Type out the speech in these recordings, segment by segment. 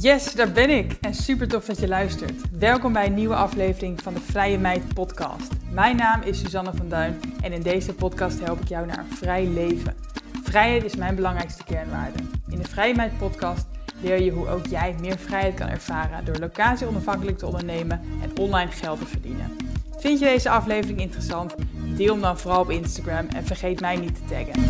Yes, daar ben ik en super tof dat je luistert. Welkom bij een nieuwe aflevering van de Vrije Meid Podcast. Mijn naam is Suzanne van Duin en in deze podcast help ik jou naar een vrij leven. Vrijheid is mijn belangrijkste kernwaarde. In de Vrije Meid Podcast leer je hoe ook jij meer vrijheid kan ervaren door locatie onafhankelijk te ondernemen en online geld te verdienen. Vind je deze aflevering interessant? Deel hem dan vooral op Instagram en vergeet mij niet te taggen.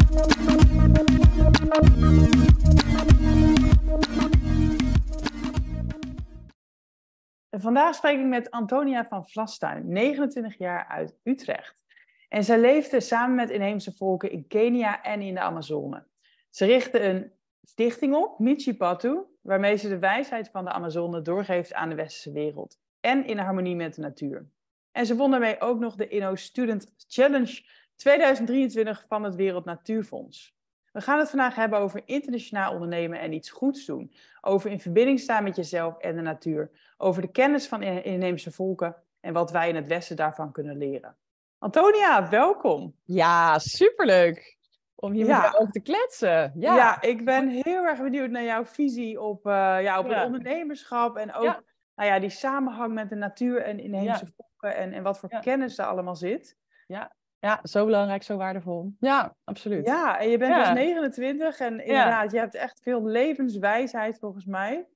Vandaag spreek ik met Antonia van Vlastuin, 29 jaar uit Utrecht. En zij leefde samen met inheemse volken in Kenia en in de Amazone. Ze richtte een stichting op, Michipatu, waarmee ze de wijsheid van de Amazone doorgeeft aan de westerse wereld en in harmonie met de natuur. En ze won daarmee ook nog de Inno Student Challenge 2023 van het Wereld Natuurfonds. We gaan het vandaag hebben over internationaal ondernemen en iets goeds doen. Over in verbinding staan met jezelf en de natuur over de kennis van inheemse volken en wat wij in het Westen daarvan kunnen leren. Antonia, welkom. Ja, superleuk om hier ja. ook te kletsen. Ja. ja. ik ben heel erg benieuwd naar jouw visie op, eh, ja, op het ondernemerschap en ook Nou ja, die samenhang met de natuur en inheemse volken en, en wat voor kennis er allemaal zit. Ja. ja, zo belangrijk, zo waardevol. Ja, absoluut. Ja, en je bent dus 29 en inderdaad, je hebt echt veel levenswijsheid volgens mij.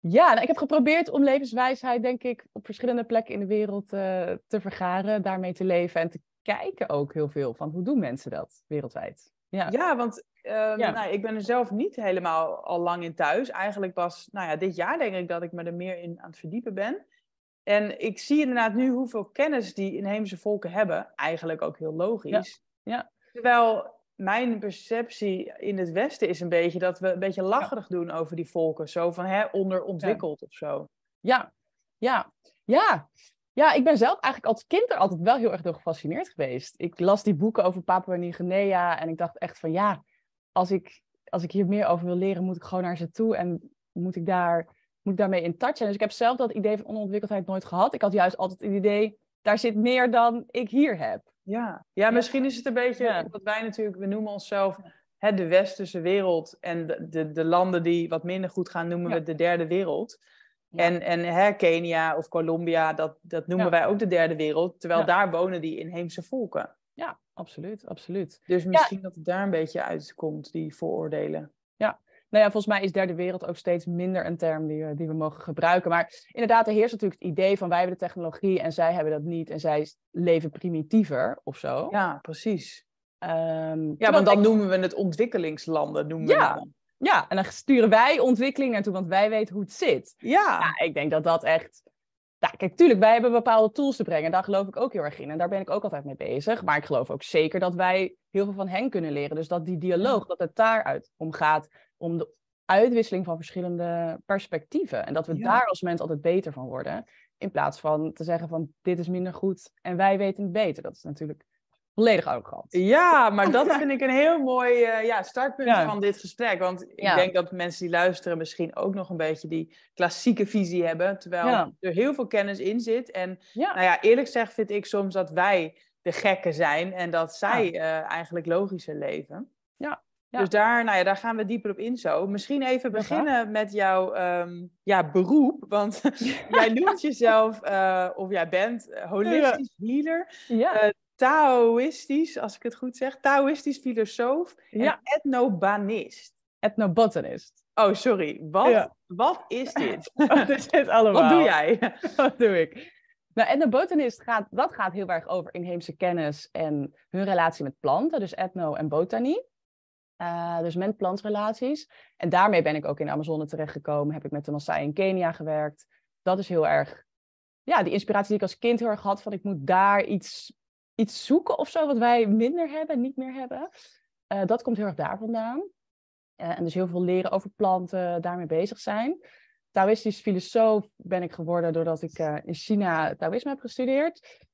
Ja, nou, ik heb geprobeerd om levenswijsheid, denk ik, op verschillende plekken in de wereld eh, te vergaren, daarmee te leven en te kijken ook heel veel van hoe doen mensen dat wereldwijd. Ja, ja want ehm, ja. Nou, ik ben er zelf niet helemaal al lang in thuis. Eigenlijk was nou ja, dit jaar denk ik dat ik me er meer in aan het verdiepen ben. En ik zie inderdaad nu hoeveel kennis die inheemse volken hebben. Eigenlijk ook heel logisch. ja. Terwijl mijn perceptie in het Westen is een beetje dat we een beetje lacherig doen over die volken. Zo van hè, onderontwikkeld of zo. Ja, ja, ja. Ja, ik ben zelf eigenlijk als kind er altijd wel heel erg door gefascineerd geweest. Ik las die boeken over Papua Nieuw-Guinea en ik dacht echt van ja, als ik, als ik hier meer over wil leren, moet ik gewoon naar ze toe en moet ik, daar, moet ik daarmee in touch zijn. Dus ik heb zelf dat idee van onontwikkeldheid nooit gehad. Ik had juist altijd het idee, daar zit meer dan ik hier heb. Ja, ja misschien is het een beetje wat wij natuurlijk, we noemen onszelf hè, de westerse wereld en de, de, de, landen die wat minder goed gaan, noemen we de derde wereld. En, en hè, Kenia of Colombia, dat, dat noemen wij ook de derde wereld. Terwijl daar wonen die inheemse volken. Ja, absoluut, absoluut. Dus misschien dat het daar een beetje uitkomt, die vooroordelen. Nou ja, volgens mij is derde wereld ook steeds minder een term die, die we mogen gebruiken. Maar inderdaad, er heerst natuurlijk het idee van wij hebben de technologie en zij hebben dat niet. En zij leven primitiever of zo. Ja, precies. Ehm, ja, want dan noemen we het ontwikkelingslanden. Noemen ja. We ja, en dan sturen wij ontwikkeling naartoe, want wij weten hoe het zit. Ja. ik denk dat dat echt. Nou, kijk, tuurlijk, wij hebben bepaalde tools te brengen. Daar geloof ik ook heel erg in. En daar ben ik ook altijd mee bezig. Maar ik geloof ook zeker dat wij heel veel van hen kunnen leren. Dus dat die dialoog, dat het daaruit om gaat om de uitwisseling van verschillende perspectieven. En dat we daar als mens altijd beter van worden. In plaats van te zeggen van dit is minder goed en wij weten het beter. Dat is natuurlijk volledig ook arrogant. Ja, maar dat vind ik een heel mooi eh, ja, startpunt van dit gesprek. Want ik denk dat mensen die luisteren misschien ook nog een beetje die klassieke visie hebben. Terwijl er heel veel kennis in zit. En nou ja, eerlijk gezegd vind ik soms dat wij de gekken zijn en dat zij eh, eigenlijk logischer leven. Ja, dus daar, nou ja, daar gaan we dieper op in zo. Misschien even beginnen met jouw ehm, ja, beroep. Want jij noemt jezelf, eh, of jij bent eh, holistisch healer. Eh, Taoïstisch, als ik het goed zeg. Taoïstisch filosoof en etnobanist. Etnobotanist. Oh, sorry. Wat, wat is dit? wat is dit allemaal? Wat doe jij? wat doe ik? Nou, etnobotanist gaat, dat gaat heel erg over inheemse kennis en hun relatie met planten. Dus etno en botanie. Eh, dus mens-plantrelaties. En daarmee ben ik ook in de Amazone terechtgekomen. Heb ik met de Maasai in Kenia gewerkt. Dat is heel erg, ja, die inspiratie die ik als kind heel erg had. Van ik moet daar iets, iets zoeken of zo, wat wij minder hebben, niet meer hebben. Eh, dat komt heel erg daar vandaan. Eh, en dus heel veel leren over planten, daarmee bezig zijn. Taoïstisch filosoof ben ik geworden doordat ik in China Taoïsme heb gestudeerd.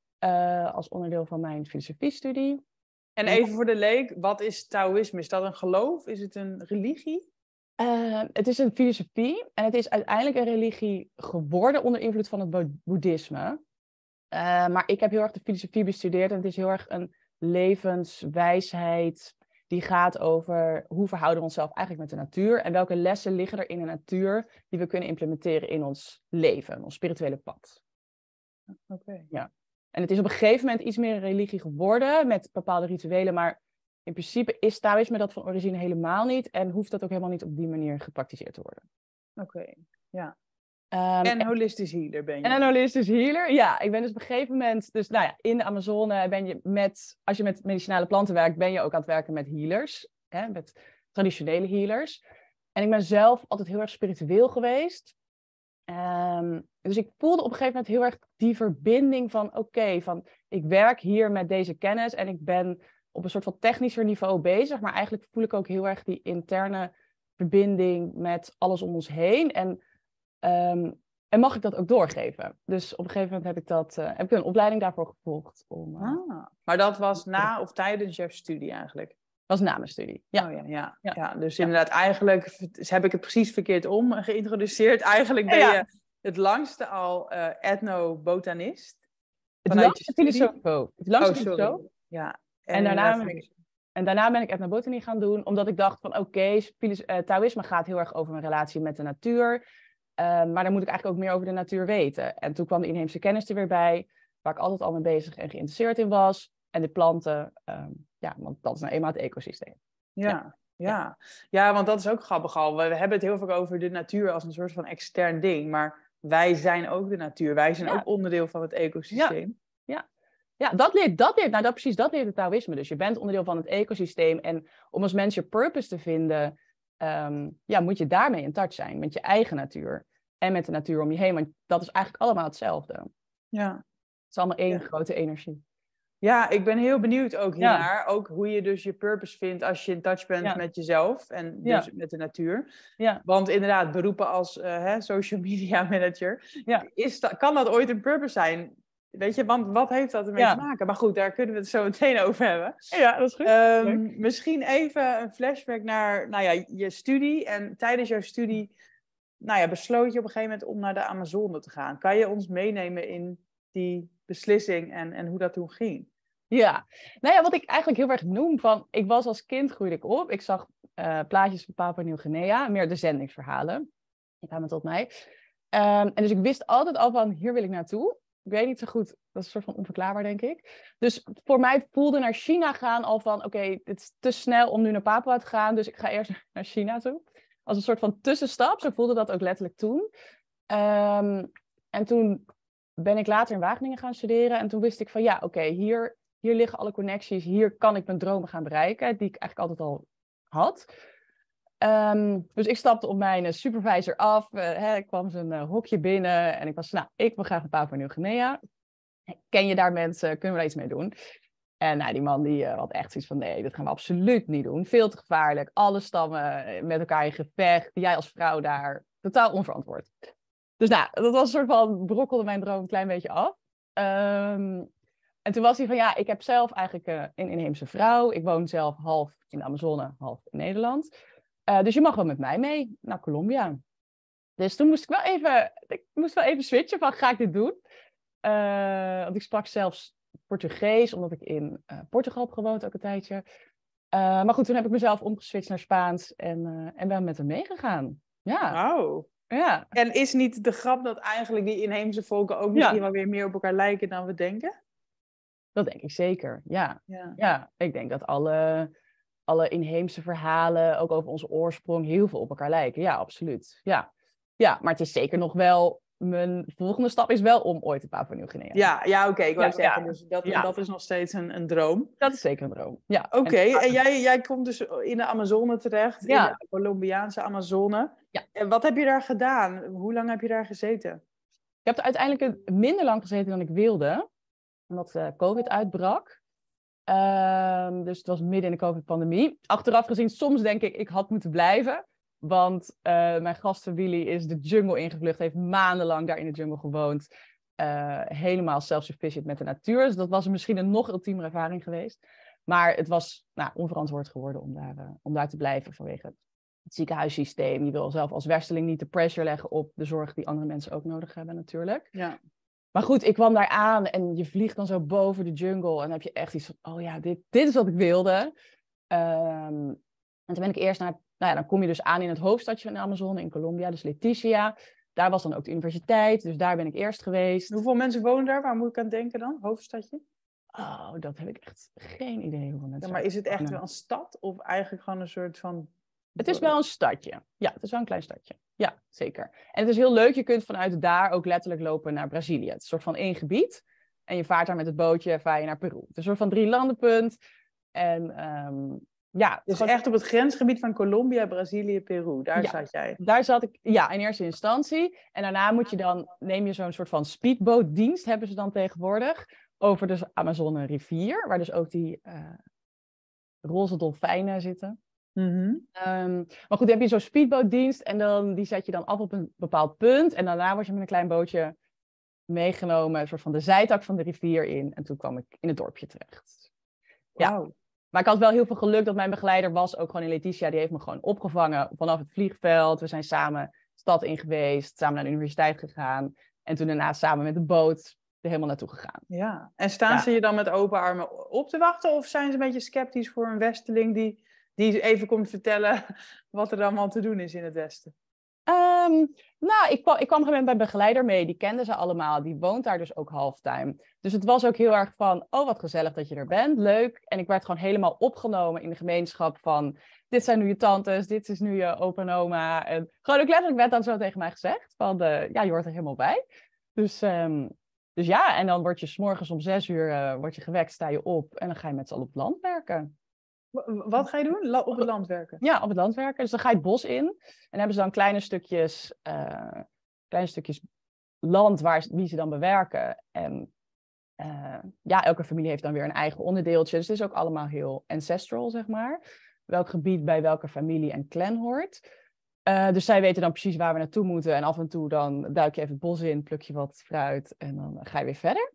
als onderdeel van mijn filosofiestudie. En even voor de leek, wat is Taoïsme? Is dat een geloof? Is het een religie? Eh, het is een filosofie en het is uiteindelijk een religie geworden onder invloed van het boeddhisme. Eh, maar ik heb heel erg de filosofie bestudeerd en het is heel erg een levenswijsheid die gaat over hoe verhouden we onszelf eigenlijk met de natuur en welke lessen liggen er in de natuur die we kunnen implementeren in ons leven, ons spirituele pad. Oké. Ja. En het is op een gegeven moment iets meer een religie geworden met bepaalde rituelen, maar in principe is Taoïsme dat van origine helemaal niet en hoeft dat ook helemaal niet op die manier gepraktiseerd te worden. Oké, ja. Um, en holistisch healer ben je. En een holistisch healer, ja. Ik ben dus op een gegeven moment, dus nou ja, in de Amazone ben je met, als je met medicinale planten werkt, ben je ook aan het werken met healers, hè, met traditionele healers. En ik ben zelf altijd heel erg spiritueel geweest. Ehm, dus ik voelde op een gegeven moment heel erg die verbinding van oké, van ik werk hier met deze kennis en ik ben op een soort van technischer niveau bezig, maar eigenlijk voel ik ook heel erg die interne verbinding met alles om ons heen en, ehm, en mag ik dat ook doorgeven? Dus op een gegeven moment heb ik, dat, eh, heb ik een opleiding daarvoor gevolgd. Om, eh, ah. maar dat was na of tijdens je studie eigenlijk? was namenstudie. Oh ja, ja, ja, ja. dus inderdaad, eigenlijk dus heb ik het precies verkeerd om geïntroduceerd. Eigenlijk ben je het langste al uh, etnobotanist. Het langste filosoof. het langste oh, Ja. En, daarna, en daarna ben ik etnobotanie gaan doen, omdat ik dacht van oké, okay, eh, Taoïsme gaat heel erg over mijn relatie met de natuur. Ehm, maar dan moet ik eigenlijk ook meer over de natuur weten. En toen kwam de inheemse kennis er weer bij, waar ik altijd al mee bezig en geïnteresseerd in was. En de planten. Ehm, ja, want dat is nou eenmaal het ecosysteem. ja. ja. Ja. want dat is ook grappig al. We hebben het heel vaak over de natuur als een soort van extern ding. Maar wij zijn ook de natuur. Wij zijn ook onderdeel van het ecosysteem. Ja, ja. ja dat, leert, dat leert, nou dat precies, dat leert het Taoïsme. Dus je bent onderdeel van het ecosysteem. En om als mens je purpose te vinden, ehm, ja, moet je daarmee in touch zijn. Met je eigen natuur. En met de natuur om je heen. Want dat is eigenlijk allemaal hetzelfde. Ja. Het is allemaal één grote energie. Ja, ik ben heel benieuwd ook hiernaar. Ook hoe je dus je purpose vindt als je in touch bent met jezelf en dus met de natuur. Want inderdaad, beroepen als eh, hè, social media manager, is dat, kan dat ooit een purpose zijn? Weet je, want wat heeft dat ermee te maken? Maar goed, daar kunnen we het zo meteen over hebben. Ja, dat is goed. Ehm, misschien even een flashback naar nou ja, je studie. En tijdens jouw studie nou ja, besloot je op een gegeven moment om naar de Amazone te gaan. Kan je ons meenemen in die beslissing en, en hoe dat toen ging? Ja, nou ja, wat ik eigenlijk heel erg noem van, ik was als kind groeide ik op. Ik zag eh, plaatjes van Papua Nieuw-Guinea, meer de zendingsverhalen. Die kwamen tot mij. Ehm, en dus ik wist altijd al van, hier wil ik naartoe. Ik weet niet zo goed, dat is een soort van onverklaarbaar, denk ik. Dus voor mij voelde naar China gaan al van, oké, het is te snel om nu naar Papua te gaan, dus ik ga eerst naar China toe. Als een soort van tussenstap, zo voelde dat ook letterlijk toen. Ehm, en toen ben ik later in Wageningen gaan studeren en toen wist ik van, ja, oké, hier hier liggen alle connecties, hier kan ik mijn dromen gaan bereiken, die ik eigenlijk altijd al had. Ehm, dus ik stapte op mijn eh, supervisor af, uh, hè, ik kwam zijn eh, hokje binnen en ik was, nou, ik wil graag een van Nieuw-Guinea. Ken je daar mensen? Kunnen we daar iets mee doen? En nou, die man die had echt zoiets van, nee, dat gaan we absoluut niet doen. Veel te gevaarlijk, alle stammen met elkaar in gevecht, jij als vrouw daar, totaal onverantwoord. Dus nou, dat was een soort van, brokkelde mijn droom een klein beetje af. Um, en toen was hij van, ja, ik heb zelf eigenlijk eh, een inheemse vrouw. Ik woon zelf half in de Amazone, half in Nederland. Eh, dus je mag wel met mij mee naar Colombia. Dus toen moest ik wel even, ik moest wel even switchen van, ga ik dit doen? Eh, want ik sprak zelfs Portugees, omdat ik in Portugal heb gewoond ook een tijdje. maar goed, toen heb ik mezelf omgeswitcht naar Spaans en, en ben met hem meegegaan. Ja. Wauw. Ja. En is niet de grap dat eigenlijk die inheemse volken ook misschien wel weer meer op elkaar lijken dan we denken? Dat denk ik zeker, ja. Ja, ik denk dat alle, alle inheemse verhalen, ook over onze oorsprong, heel veel op elkaar lijken. Ja, absoluut. Ja, ja maar het is zeker nog wel mijn volgende stap is wel om ooit een Papua Nieuw-Guinea. Ja, ja oké, ik wou zeggen, dus dat, dat is nog steeds een, een droom. Dat is zeker een droom, ja. Oké, en, jij, jij komt dus in de Amazone terecht, in de Colombiaanse Amazone. Ja. En wat heb je daar gedaan? Hoe lang heb je daar gezeten? Ik heb er uiteindelijk minder lang gezeten dan ik wilde omdat uh, COVID uitbrak. Ehm, dus het was midden in de COVID-pandemie. Achteraf gezien, soms denk ik, ik had moeten blijven. Want eh, mijn gastfamilie is de jungle ingevlucht, heeft maandenlang daar in de jungle gewoond. Eh, helemaal self-sufficient met de natuur. Dus dat was misschien een nog ultiemere ervaring geweest. Maar het was nou, onverantwoord geworden om daar, om daar te blijven vanwege het ziekenhuissysteem. Je wil zelf als wersteling niet de pressure leggen op de zorg die andere mensen ook nodig hebben natuurlijk. Ja. Maar goed, ik kwam daar aan en je vliegt dan zo boven de jungle. En dan heb je echt iets van, oh ja, dit, dit is wat ik wilde. Ehm, en toen ben ik eerst naar, nou ja, dan kom je dus aan in het hoofdstadje van de Amazone in Colombia, dus Leticia. Daar was dan ook de universiteit, dus daar ben ik eerst geweest. Hoeveel mensen wonen daar? Waar moet ik aan denken dan? Hoofdstadje? Oh, dat heb ik echt geen idee hoeveel mensen. maar is het echt wel een stad of eigenlijk gewoon een soort van het is wel een stadje. Ja, het is wel een klein stadje. Ja, zeker. En het is heel leuk. Je kunt vanuit daar ook letterlijk lopen naar Brazilië. Het is een soort van één gebied. En je vaart daar met het bootje, vaar je naar Peru. Het is een soort van drie landenpunt. En ehm, ja. Dus gewoon... echt op het grensgebied van Colombia, Brazilië, Peru. Daar zat jij. Daar zat ik, ja, in eerste instantie. En daarna moet je dan, neem je zo'n soort van speedbootdienst, hebben ze dan tegenwoordig. Over de Amazone waar dus ook die eh, roze dolfijnen zitten. Mhm. Ehm, maar goed, dan heb je zo'n speedbootdienst en dan, die zet je dan af op een bepaald punt. En daarna word je met een klein bootje meegenomen, een soort van de zijtak van de rivier in. En toen kwam ik in het dorpje terecht. Ja. Maar ik had wel heel veel geluk dat mijn begeleider was, ook gewoon in Letitia. Die heeft me gewoon opgevangen vanaf het vliegveld. We zijn samen stad in geweest, samen naar de universiteit gegaan. En toen daarna samen met de boot er helemaal naartoe gegaan. Ja, en staan ze je dan met open armen op te wachten? Of zijn ze een beetje sceptisch voor een westeling die die even komt vertellen wat er allemaal te doen is in het Westen? Ehm, nou, ik kwam, ik kwam bij begeleider mee, die kenden ze allemaal. Die woont daar dus ook halftime. Dus het was ook heel erg van, oh wat gezellig dat je er bent, leuk. En ik werd gewoon helemaal opgenomen in de gemeenschap van, dit zijn nu je tantes, dit is nu je opa en oma. En gewoon ook letterlijk werd dan zo tegen mij gezegd, van, eh, ja, je hoort er helemaal bij. Dus, ehm, dus ja, en dan word je s'morgens om zes uur uh, word je gewekt, sta je op en dan ga je met z'n allen op land werken. Wat ga je doen? Op het land werken? Ja, op het land werken. Dus dan ga je het bos in. En hebben ze dan kleine stukjes, eh, kleine stukjes land waar, wie ze dan bewerken. En eh, ja, elke familie heeft dan weer een eigen onderdeeltje. Dus het is ook allemaal heel ancestral, zeg maar. Welk gebied bij welke familie en clan hoort. Eh, dus zij weten dan precies waar we naartoe moeten. En af en toe dan duik je even het bos in, pluk je wat fruit en dan ga je weer verder.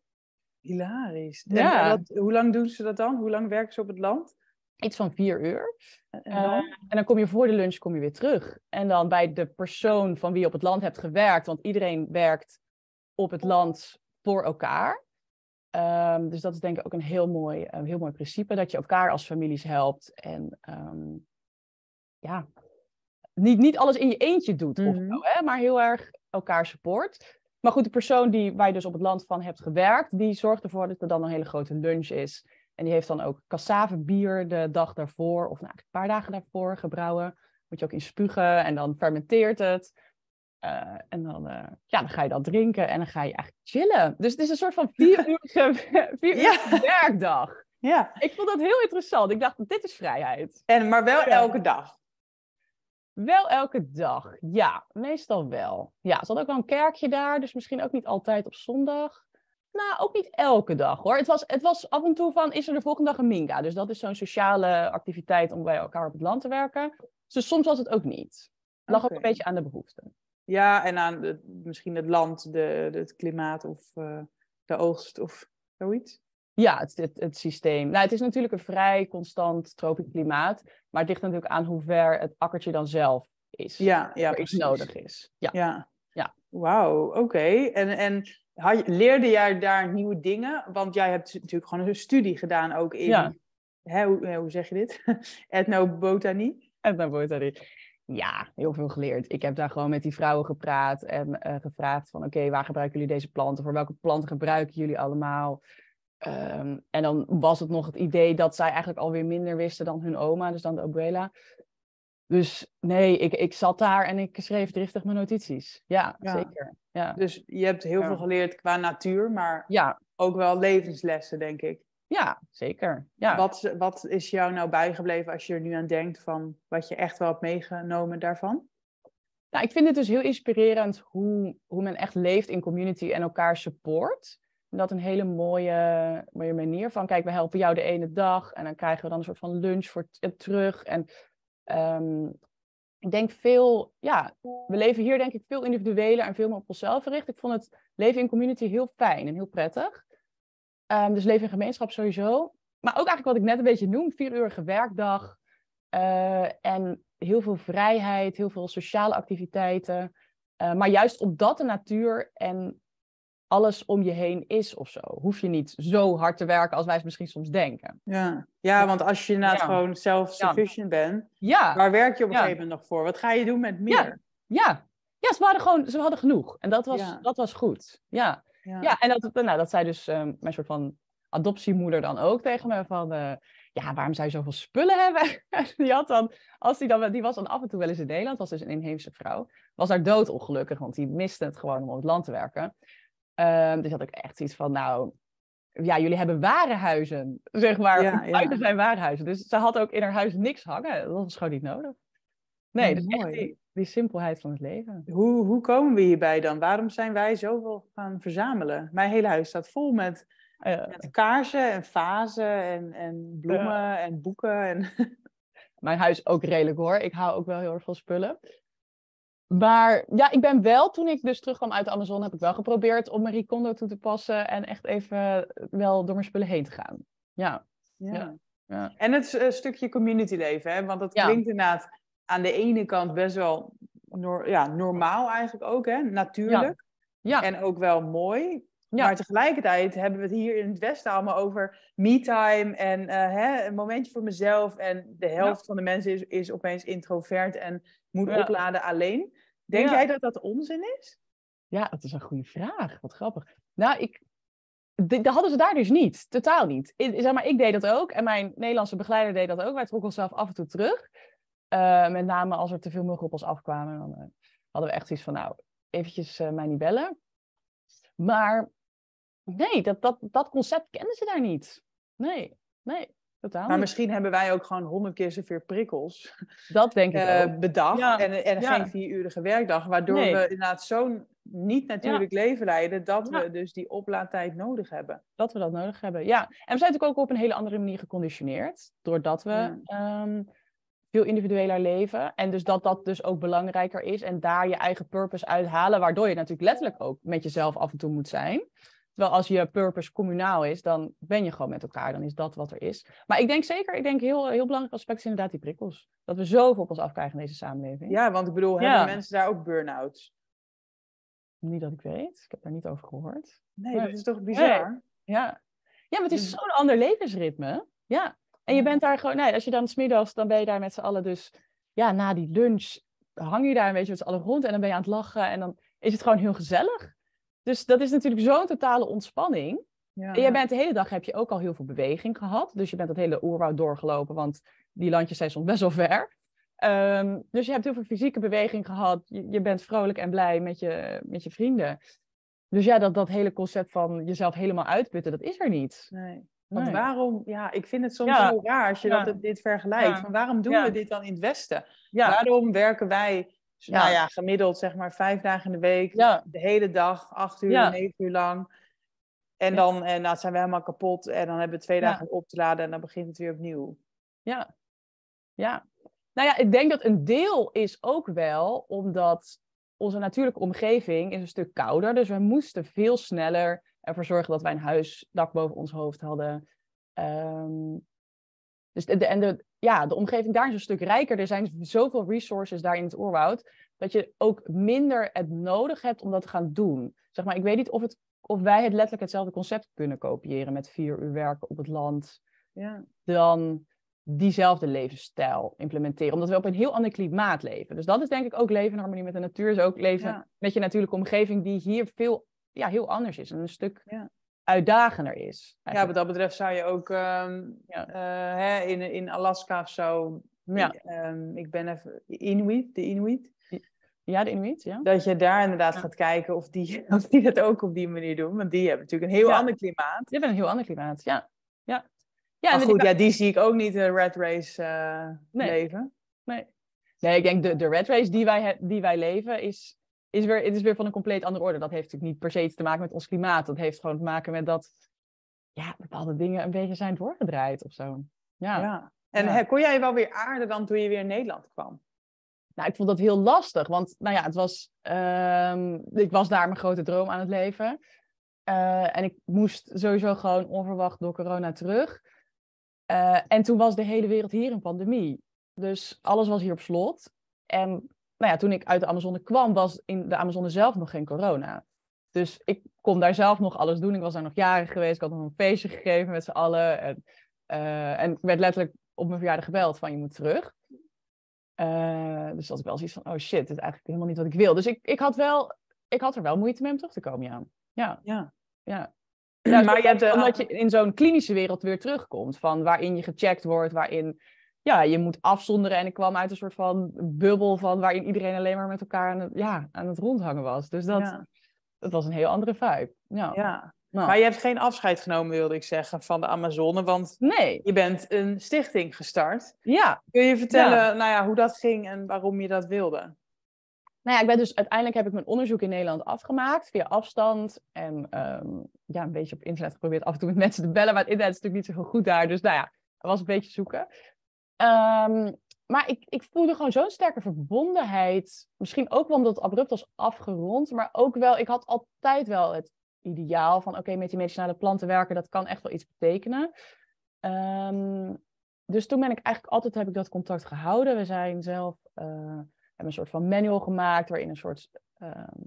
Hilarisch. Ja. hoe lang doen ze dat dan? Hoe lang werken ze op het land? iets van vier uur. En eh, dan? en dan? kom je voor de lunch kom je weer terug. En dan bij de persoon van wie je op het land hebt gewerkt, want iedereen werkt op het land voor elkaar. Ehm, dus dat is denk ik ook een heel mooi, een heel mooi principe, dat je elkaar als families helpt. En ehm, ja, niet, niet alles in je eentje doet, mhm. hè, maar heel erg elkaar support. Maar goed, de persoon die, waar je dus op het land van hebt gewerkt, die zorgt ervoor dat er dan een hele grote lunch is. En die heeft dan ook cassavebier de dag daarvoor, of nou, een paar dagen daarvoor gebrouwen. Moet je ook in spugen en dan fermenteert het. Eh, en dan, eh, ja, dan ga je dat drinken en dan ga je eigenlijk chillen. Dus het is een soort van uur, vier uur werkdag. Ja. Ik vond dat heel interessant. Ik dacht, dit is vrijheid. En, maar wel elke dag. Wel elke dag, ja. Meestal wel. Ja, ze had ook wel een kerkje daar, dus misschien ook niet altijd op zondag. Nou, ook niet elke dag hoor. Het was, het was af en toe van, is er de volgende dag een minga? Dus dat is zo'n sociale activiteit om bij elkaar op het land te werken. Dus soms was het ook niet. Het lag ook een beetje aan de behoeften. Ja, en aan de, misschien het land, de, het klimaat of eh, de oogst of zoiets. Ja, het, het, het, systeem. Nou, het is natuurlijk een vrij constant tropisch klimaat. Maar het ligt natuurlijk aan hoe ver het akkertje dan zelf is. Ja, ja precies. nodig is. Ja. ja. Wauw, oké. En, en leerde jij daar nieuwe dingen? Want jij hebt natuurlijk gewoon een studie gedaan ook in, hè, eh, hoe, zeg je dit? Ethnobotanie? Ethnobotanie. Ja, heel veel geleerd. Ik heb daar gewoon met die vrouwen gepraat en eh, gevraagd van... oké, waar gebruiken jullie deze planten? Voor welke planten gebruiken jullie allemaal? Ehm, en dan was het nog het idee dat zij eigenlijk alweer minder wisten dan hun oma, dus dan de abuela. Dus nee, ik, ik zat daar en ik schreef driftig mijn notities. Ja, zeker. Ja. Dus je hebt heel veel geleerd qua natuur, maar ja. ook wel levenslessen, denk ik. Ja, zeker. Ja. Wat, wat is jou nou bijgebleven als je er nu aan denkt van wat je echt wel hebt meegenomen daarvan? Nou, ik vind het dus heel inspirerend hoe, hoe men echt leeft in community en elkaar support. En dat een hele mooie, mooie manier van, kijk, we helpen jou de ene dag en dan krijgen we dan een soort van lunch voor eh, terug. En Um, ik denk veel, ja, we leven hier denk ik veel individueler en veel meer op onszelf gericht. Ik vond het leven in community heel fijn en heel prettig. Ehm, dus leven in gemeenschap sowieso. Maar ook eigenlijk wat ik net een beetje noem, vieruurige werkdag. Eh, en heel veel vrijheid, heel veel sociale activiteiten. Eh, maar juist omdat de natuur en alles om je heen is of zo. Hoef je niet zo hard te werken als wij misschien soms denken. Ja, ja want als je inderdaad ja. gewoon self-sufficient bent, ja. waar werk je op een gegeven moment nog voor? Wat ga je doen met meer? Ja, ja. ze, waren gewoon, ze hadden genoeg. En dat was, dat was goed. Ja. Ja. en dat, nou, dat zei dus ehm, mijn soort van adoptiemoeder dan ook tegen me van... Eh, ja, waarom zou je zoveel spullen hebben? die, had dan, als die, dan, die was dan af en toe wel eens in Nederland, was dus een inheemse vrouw. Was daar doodongelukkig, want die miste het gewoon om op het land te werken. Ehm, dus had ik echt iets van, nou, ja, jullie hebben warehuizen. zeg maar. Ja, ja. zijn waarhuizen Dus ze had ook in haar huis niks hangen. Dat was gewoon niet nodig. Nee, dat is echt die, simpelheid van het leven. Hoe, hoe komen we hierbij dan? Waarom zijn wij zoveel gaan verzamelen? Mijn hele huis staat vol met, kaarsen en vazen en, en bloemen en boeken. En... Mijn huis ook redelijk hoor. Ik hou ook wel heel erg veel spullen. Maar ja, ik ben wel, toen ik dus terugkwam uit de Amazon, heb ik wel geprobeerd om Marie Kondo toe te passen en echt even eh, wel door mijn spullen heen te gaan. Ja. ja. ja. En het uh, stukje leven, hè? want dat klinkt inderdaad aan de ene kant best wel ja, normaal eigenlijk ook, hè? natuurlijk. Ja. En ook wel mooi. Maar tegelijkertijd hebben we het hier in het Westen allemaal over me-time en eh, hè, een momentje voor mezelf. En de helft van de mensen is, is opeens introvert en moet opladen alleen. Denk jij dat dat onzin is? Ja, dat is een goede vraag. Wat grappig. Nou, ik, dat hadden ze daar dus niet. Totaal niet. Ik, zeg maar, ik deed dat ook en mijn Nederlandse begeleider deed dat ook. Wij trokken onszelf af en toe terug. Eh, met name als er te veel muggen op ons afkwamen. Dan eh, hadden we echt iets van, nou, eventjes eh, mij niet bellen. Maar nee, dat, dat, dat concept kenden ze daar niet. Nee, nee maar misschien hebben wij ook gewoon honderd keer zoveel prikkels dat denk ik eh, bedacht. En, en ja. geen vierurige werkdag, waardoor we inderdaad zo'n niet natuurlijk leven leiden, dat we dus die oplaadtijd nodig hebben. Dat we dat nodig hebben, ja. En we zijn natuurlijk ook op een hele andere manier geconditioneerd, doordat we mm. ehm, veel individueler leven. En dus dat dat dus ook belangrijker is en daar je eigen purpose uithalen, waardoor je natuurlijk letterlijk ook met jezelf af en toe moet zijn. Terwijl als je purpose communaal is, dan ben je gewoon met elkaar. Dan is dat wat er is. Maar ik denk zeker, ik denk heel, heel belangrijk aspect is inderdaad die prikkels. Dat we zoveel op ons afkrijgen in deze samenleving. Ja, want ik bedoel, hebben mensen daar ook burn-outs? Niet dat ik weet. Ik heb daar niet over gehoord. Nee, dat is toch bizar? Ja. ja, maar het is dus- zo'n ander levensritme. Ja. En je bent daar gewoon, nee, als je dan smiddags, dan ben je daar met z'n allen dus, ja, na die lunch hang je daar een beetje met z'n allen rond en dan ben je aan het lachen en dan is het gewoon heel gezellig. Dus dat is natuurlijk zo'n totale ontspanning. Ja. En jij bent de hele dag heb je ook al heel veel beweging gehad. Dus je bent dat hele oerwoud doorgelopen, want die landjes zijn soms best wel ver. Ehm, dus je hebt heel veel fysieke beweging gehad. Je, bent vrolijk en blij met je, met je vrienden. Dus ja, dat, dat hele concept van jezelf helemaal uitputten, dat is er niet. Nee. Want waarom, ja, ik vind het soms ja. raar als je dat, dit vergelijkt. Van waarom doen we dit dan in het Westen? Waarom werken wij dus, ja. Nou ja, gemiddeld zeg maar vijf dagen in de week, de hele dag, acht uur, ja. negen uur lang. En dan en, nou, zijn we helemaal kapot en dan hebben we twee dagen op te laden en dan begint het weer opnieuw. Ja, ja. Nou ja, ik denk dat een deel is ook wel omdat onze natuurlijke omgeving is een stuk kouder. Dus we moesten veel sneller ervoor zorgen dat wij een huisdak boven ons hoofd hadden. Ehm, dus de, en de, ja, de omgeving daar is een stuk rijker. Er zijn zoveel resources daar in het oerwoud. Dat je ook minder het nodig hebt om dat te gaan doen. Zeg maar, ik weet niet of, het, of wij het letterlijk hetzelfde concept kunnen kopiëren met vier uur werken op het land. Ja. Dan diezelfde levensstijl implementeren. Omdat we op een heel ander klimaat leven. Dus dat is denk ik ook leven in harmonie met de natuur. Is ook leven met je natuurlijke omgeving die hier veel, ja, heel anders is. En een stuk ja uitdagender is. Ja, wat dat betreft zou je ook ehm, ja. Eh, hè, in, in Alaska of zo. Ja. Ehm, ik ben even. Inuit, de Inuit. Ja, de Inuit, ja. Dat je daar inderdaad gaat kijken of die, of die dat ook op die manier doen. Want die hebben natuurlijk een heel ander klimaat. Die hebben een heel ander klimaat, ja. Ja, ja maar goed, die... ja, die zie ik ook niet in de red race eh, leven. Nee. Nee, ik denk de, de red race die wij, die wij leven is is weer, het is weer van een compleet andere orde. Dat heeft natuurlijk niet per se iets te maken met ons klimaat. Dat heeft gewoon te maken met dat ja, bepaalde dingen een beetje zijn doorgedraaid of zo. Ja. ja. En kon jij wel weer aarden dan toen je weer in Nederland kwam? Nou, ik vond dat heel lastig, want nou ja, het was, ehm, ik was daar mijn grote droom aan het leven. Eh, en ik moest sowieso gewoon onverwacht door corona terug. Eh, en toen was de hele wereld hier in pandemie. Dus alles was hier op slot. En nou ja, toen ik uit de Amazone kwam, was in de Amazone zelf nog geen corona. Dus ik kon daar zelf nog alles doen. Ik was daar nog jaren geweest. Ik had nog een feestje gegeven met z'n allen. En, eh, en ik werd letterlijk op mijn verjaardag gebeld van je moet terug. Eh, dus dat ik wel zoiets van, oh shit, dit is eigenlijk helemaal niet wat ik wil. Dus ik, ik, had, wel, ik had er wel moeite mee om terug te komen, ja. Ja. ja. maar je eh, omdat je in zo'n klinische wereld weer terugkomt, van waarin je gecheckt wordt, waarin ja, je moet afzonderen. En ik kwam uit een soort van bubbel van waarin iedereen alleen maar met elkaar aan het, ja, aan het rondhangen was. Dus dat, dat was een heel andere vibe. Ja. ja. Nou. Maar je hebt geen afscheid genomen, wilde ik zeggen, van de Amazone. Want nee. je bent een stichting gestart. Ja. Kun je vertellen Nou ja, hoe dat ging en waarom je dat wilde? Nou ja, ik ben dus uiteindelijk heb ik mijn onderzoek in Nederland afgemaakt via afstand. En ehm, ja, een beetje op internet geprobeerd af en toe met mensen te bellen. Maar het internet is natuurlijk niet zo goed daar. Dus nou ja, was een beetje zoeken. Ehm, maar ik, ik voelde gewoon zo'n sterke verbondenheid. Misschien ook wel omdat het abrupt was afgerond. Maar ook wel, ik had altijd wel het ideaal van... oké, met die medicinale planten werken, dat kan echt wel iets betekenen. Ehm, dus toen ben ik eigenlijk altijd heb ik dat contact gehouden. We zijn zelf eh, hebben een soort van manual gemaakt waarin een soort ehm,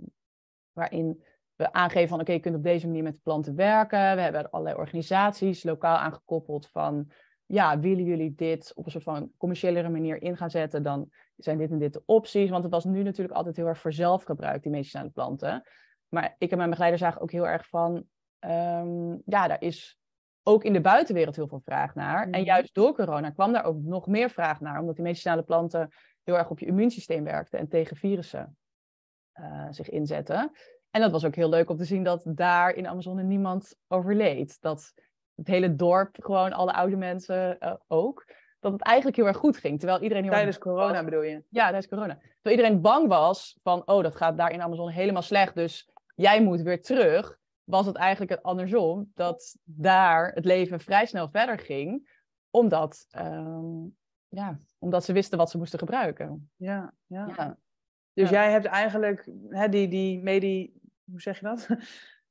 waarin we aangeven van oké, je kunt op deze manier met de planten werken. We hebben allerlei organisaties lokaal aangekoppeld van ja, willen jullie dit op een soort van commerciëlere manier in gaan zetten, dan zijn dit en dit de opties. Want het was nu natuurlijk altijd heel erg voor zelfgebruik, die medicinale planten. Maar ik en mijn begeleider zagen ook heel erg van, ehm, ja, daar is ook in de buitenwereld heel veel vraag naar. En mhm. juist door corona kwam daar ook nog meer vraag naar, omdat die medicinale planten heel erg op je immuunsysteem werkten en tegen virussen eh, zich inzetten. En dat was ook heel leuk om te zien dat daar in Amazone niemand overleed. Dat het hele dorp, gewoon alle oude mensen eh, ook, dat het eigenlijk heel erg goed ging. Terwijl iedereen heel Tijdens corona bedoel je? Ja, tijdens corona. Terwijl iedereen bang was van, oh, dat gaat daar in Amazon helemaal slecht, dus jij moet weer terug. Was het eigenlijk het andersom, dat daar het leven vrij snel verder ging, omdat, ehm, ja, omdat ze wisten wat ze moesten gebruiken. ja. ja. ja. Dus jij hebt eigenlijk hè, die, die medie, hoe zeg je dat?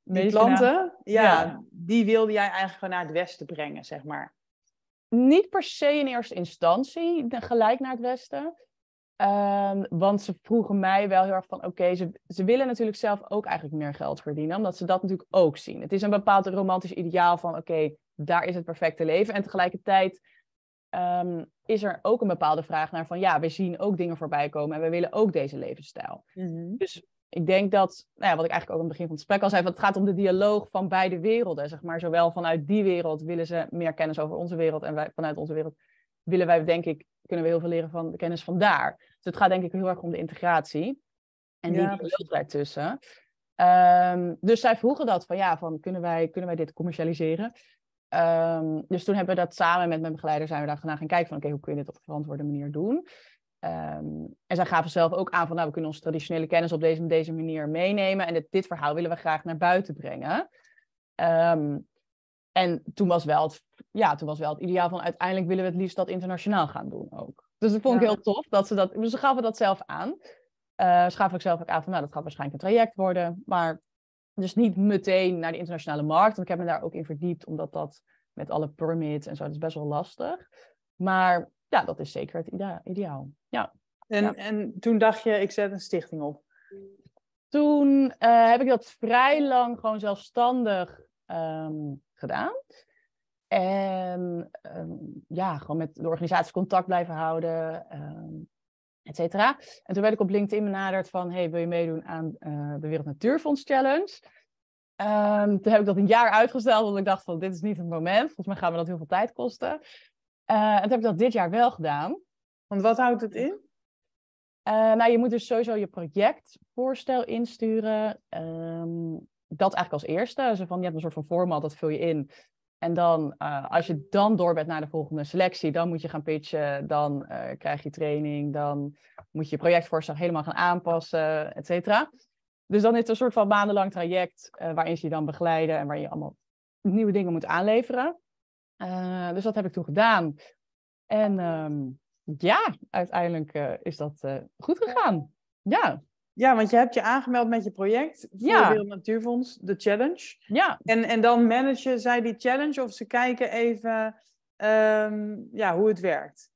die klanten, ja, die wilde jij eigenlijk gewoon naar het westen brengen, zeg maar. Niet per se in eerste instantie gelijk naar het westen. Ehm, want ze vroegen mij wel heel erg van, oké, ze, ze willen natuurlijk zelf ook eigenlijk meer geld verdienen, omdat ze dat natuurlijk ook zien. Het is een bepaald romantisch ideaal van, oké, daar is het perfecte leven. En tegelijkertijd ehm, is er ook een bepaalde vraag naar van, ja, we zien ook dingen voorbij komen en we willen ook deze levensstijl. Mhm. Dus ik denk dat, nou ja, wat ik eigenlijk ook aan het begin van het gesprek al zei, het gaat om de dialoog van beide werelden. Zeg maar. Zowel vanuit die wereld willen ze meer kennis over onze wereld en wij, vanuit onze wereld willen wij, denk ik, kunnen we heel veel leren van de kennis van daar. Dus het gaat denk ik heel erg om de integratie en die ja, dialoog daartussen. Ehm, dus zij vroegen dat van ja, van kunnen wij, kunnen wij dit commercialiseren? Ehm, dus toen hebben we dat samen met mijn begeleider zijn we daar gaan kijken van oké, hoe kun je dit op een verantwoorde manier doen? Ehm, en zij gaven zelf ook aan van, nou, we kunnen onze traditionele kennis op deze, deze manier meenemen. En dit, dit verhaal willen we graag naar buiten brengen. Ehm, en toen was, wel het, ja, toen was wel het ideaal van, uiteindelijk willen we het liefst dat internationaal gaan doen ook. Dus dat vond ik heel tof. Dat ze, dat, dus ze gaven dat zelf aan. Uh, ze gaven ook zelf ook aan van, nou, dat gaat waarschijnlijk een traject worden. Maar dus niet meteen naar de internationale markt. Want ik heb me daar ook in verdiept, omdat dat met alle permits en zo, dat is best wel lastig. Maar ja, dat is zeker het ideaal. Ja. En, en toen dacht je, ik zet een stichting op. Toen eh, heb ik dat vrij lang gewoon zelfstandig ehm, gedaan. En ehm, ja, gewoon met de organisatie contact blijven houden, um, et cetera. En toen werd ik op LinkedIn benaderd van, hey, wil je meedoen aan eh, de Wereld Natuurfonds Challenge? Um, toen heb ik dat een jaar uitgesteld, want ik dacht van, dit is niet het moment. Volgens mij gaan we dat heel veel tijd kosten en eh, toen heb ik dat dit jaar wel gedaan. Want wat houdt het in? Eh, nou, je moet dus sowieso je projectvoorstel insturen. Ehm, dat eigenlijk als eerste. Zo van, je hebt een soort van format, dat vul je in. En dan, eh, als je dan door bent naar de volgende selectie, dan moet je gaan pitchen, dan krijg je training, dan moet je je projectvoorstel helemaal gaan aanpassen, et cetera. Dus dan is het een soort van maandenlang traject waarin ze je dan begeleiden en waar je allemaal nieuwe dingen moet aanleveren. Eh, dus dat heb ik toen gedaan. En ehm, ja, uiteindelijk eh, is dat eh, goed gegaan. Ja. Ja, want je hebt je aangemeld met je project voor ja. Wereld Natuurfonds, de challenge. Ja. En, en dan managen zij die challenge of ze kijken even ehm, ja, hoe het werkt.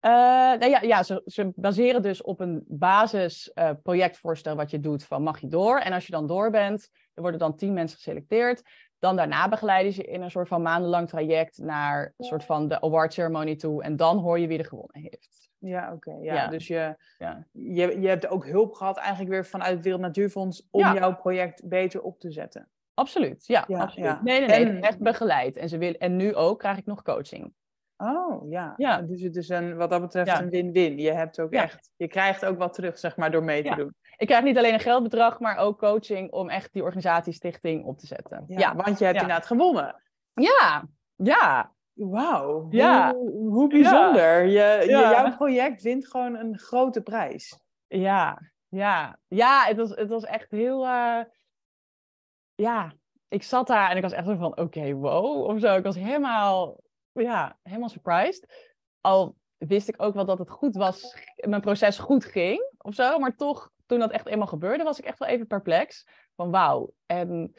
Uh, nou ja, ja ze, ze, baseren dus op een basisprojectvoorstel uh, wat je doet van mag je door. En als je dan door bent, er worden dan tien mensen geselecteerd. Dan daarna begeleiden ze in een soort van maandenlang traject naar een soort van de award ceremony toe. En dan hoor je wie er gewonnen heeft. Ja, oké. ja. Dus je, ja. je, je hebt ook hulp gehad eigenlijk weer vanuit het Wereld Natuurfonds om jouw project beter op te zetten. Absoluut, ja. absoluut. Nee, nee, nee. Echt begeleid. En, ze wil, en nu ook krijg ik nog coaching. Oh ja. ja. Dus het is een, wat dat betreft een win-win. Je hebt ook echt, je krijgt ook wat terug, zeg maar, door mee te doen. Ik krijg niet alleen een geldbedrag, maar ook coaching om echt die organisatiestichting op te zetten. Ja, want je hebt inderdaad gewonnen. Ja, ja. Wauw, ja. hoe, bijzonder. Je, jouw project wint gewoon een grote prijs. Ja, ja. Ja, het was, het was echt heel... Eh, ja, ik zat daar en ik was echt zo van, oké, wow, of zo. Ik was helemaal ja, helemaal surprised. Al wist ik ook wel dat het goed was, mijn proces goed ging of zo. Maar toch, toen dat echt eenmaal gebeurde, was ik echt wel even perplex. Van wauw. En,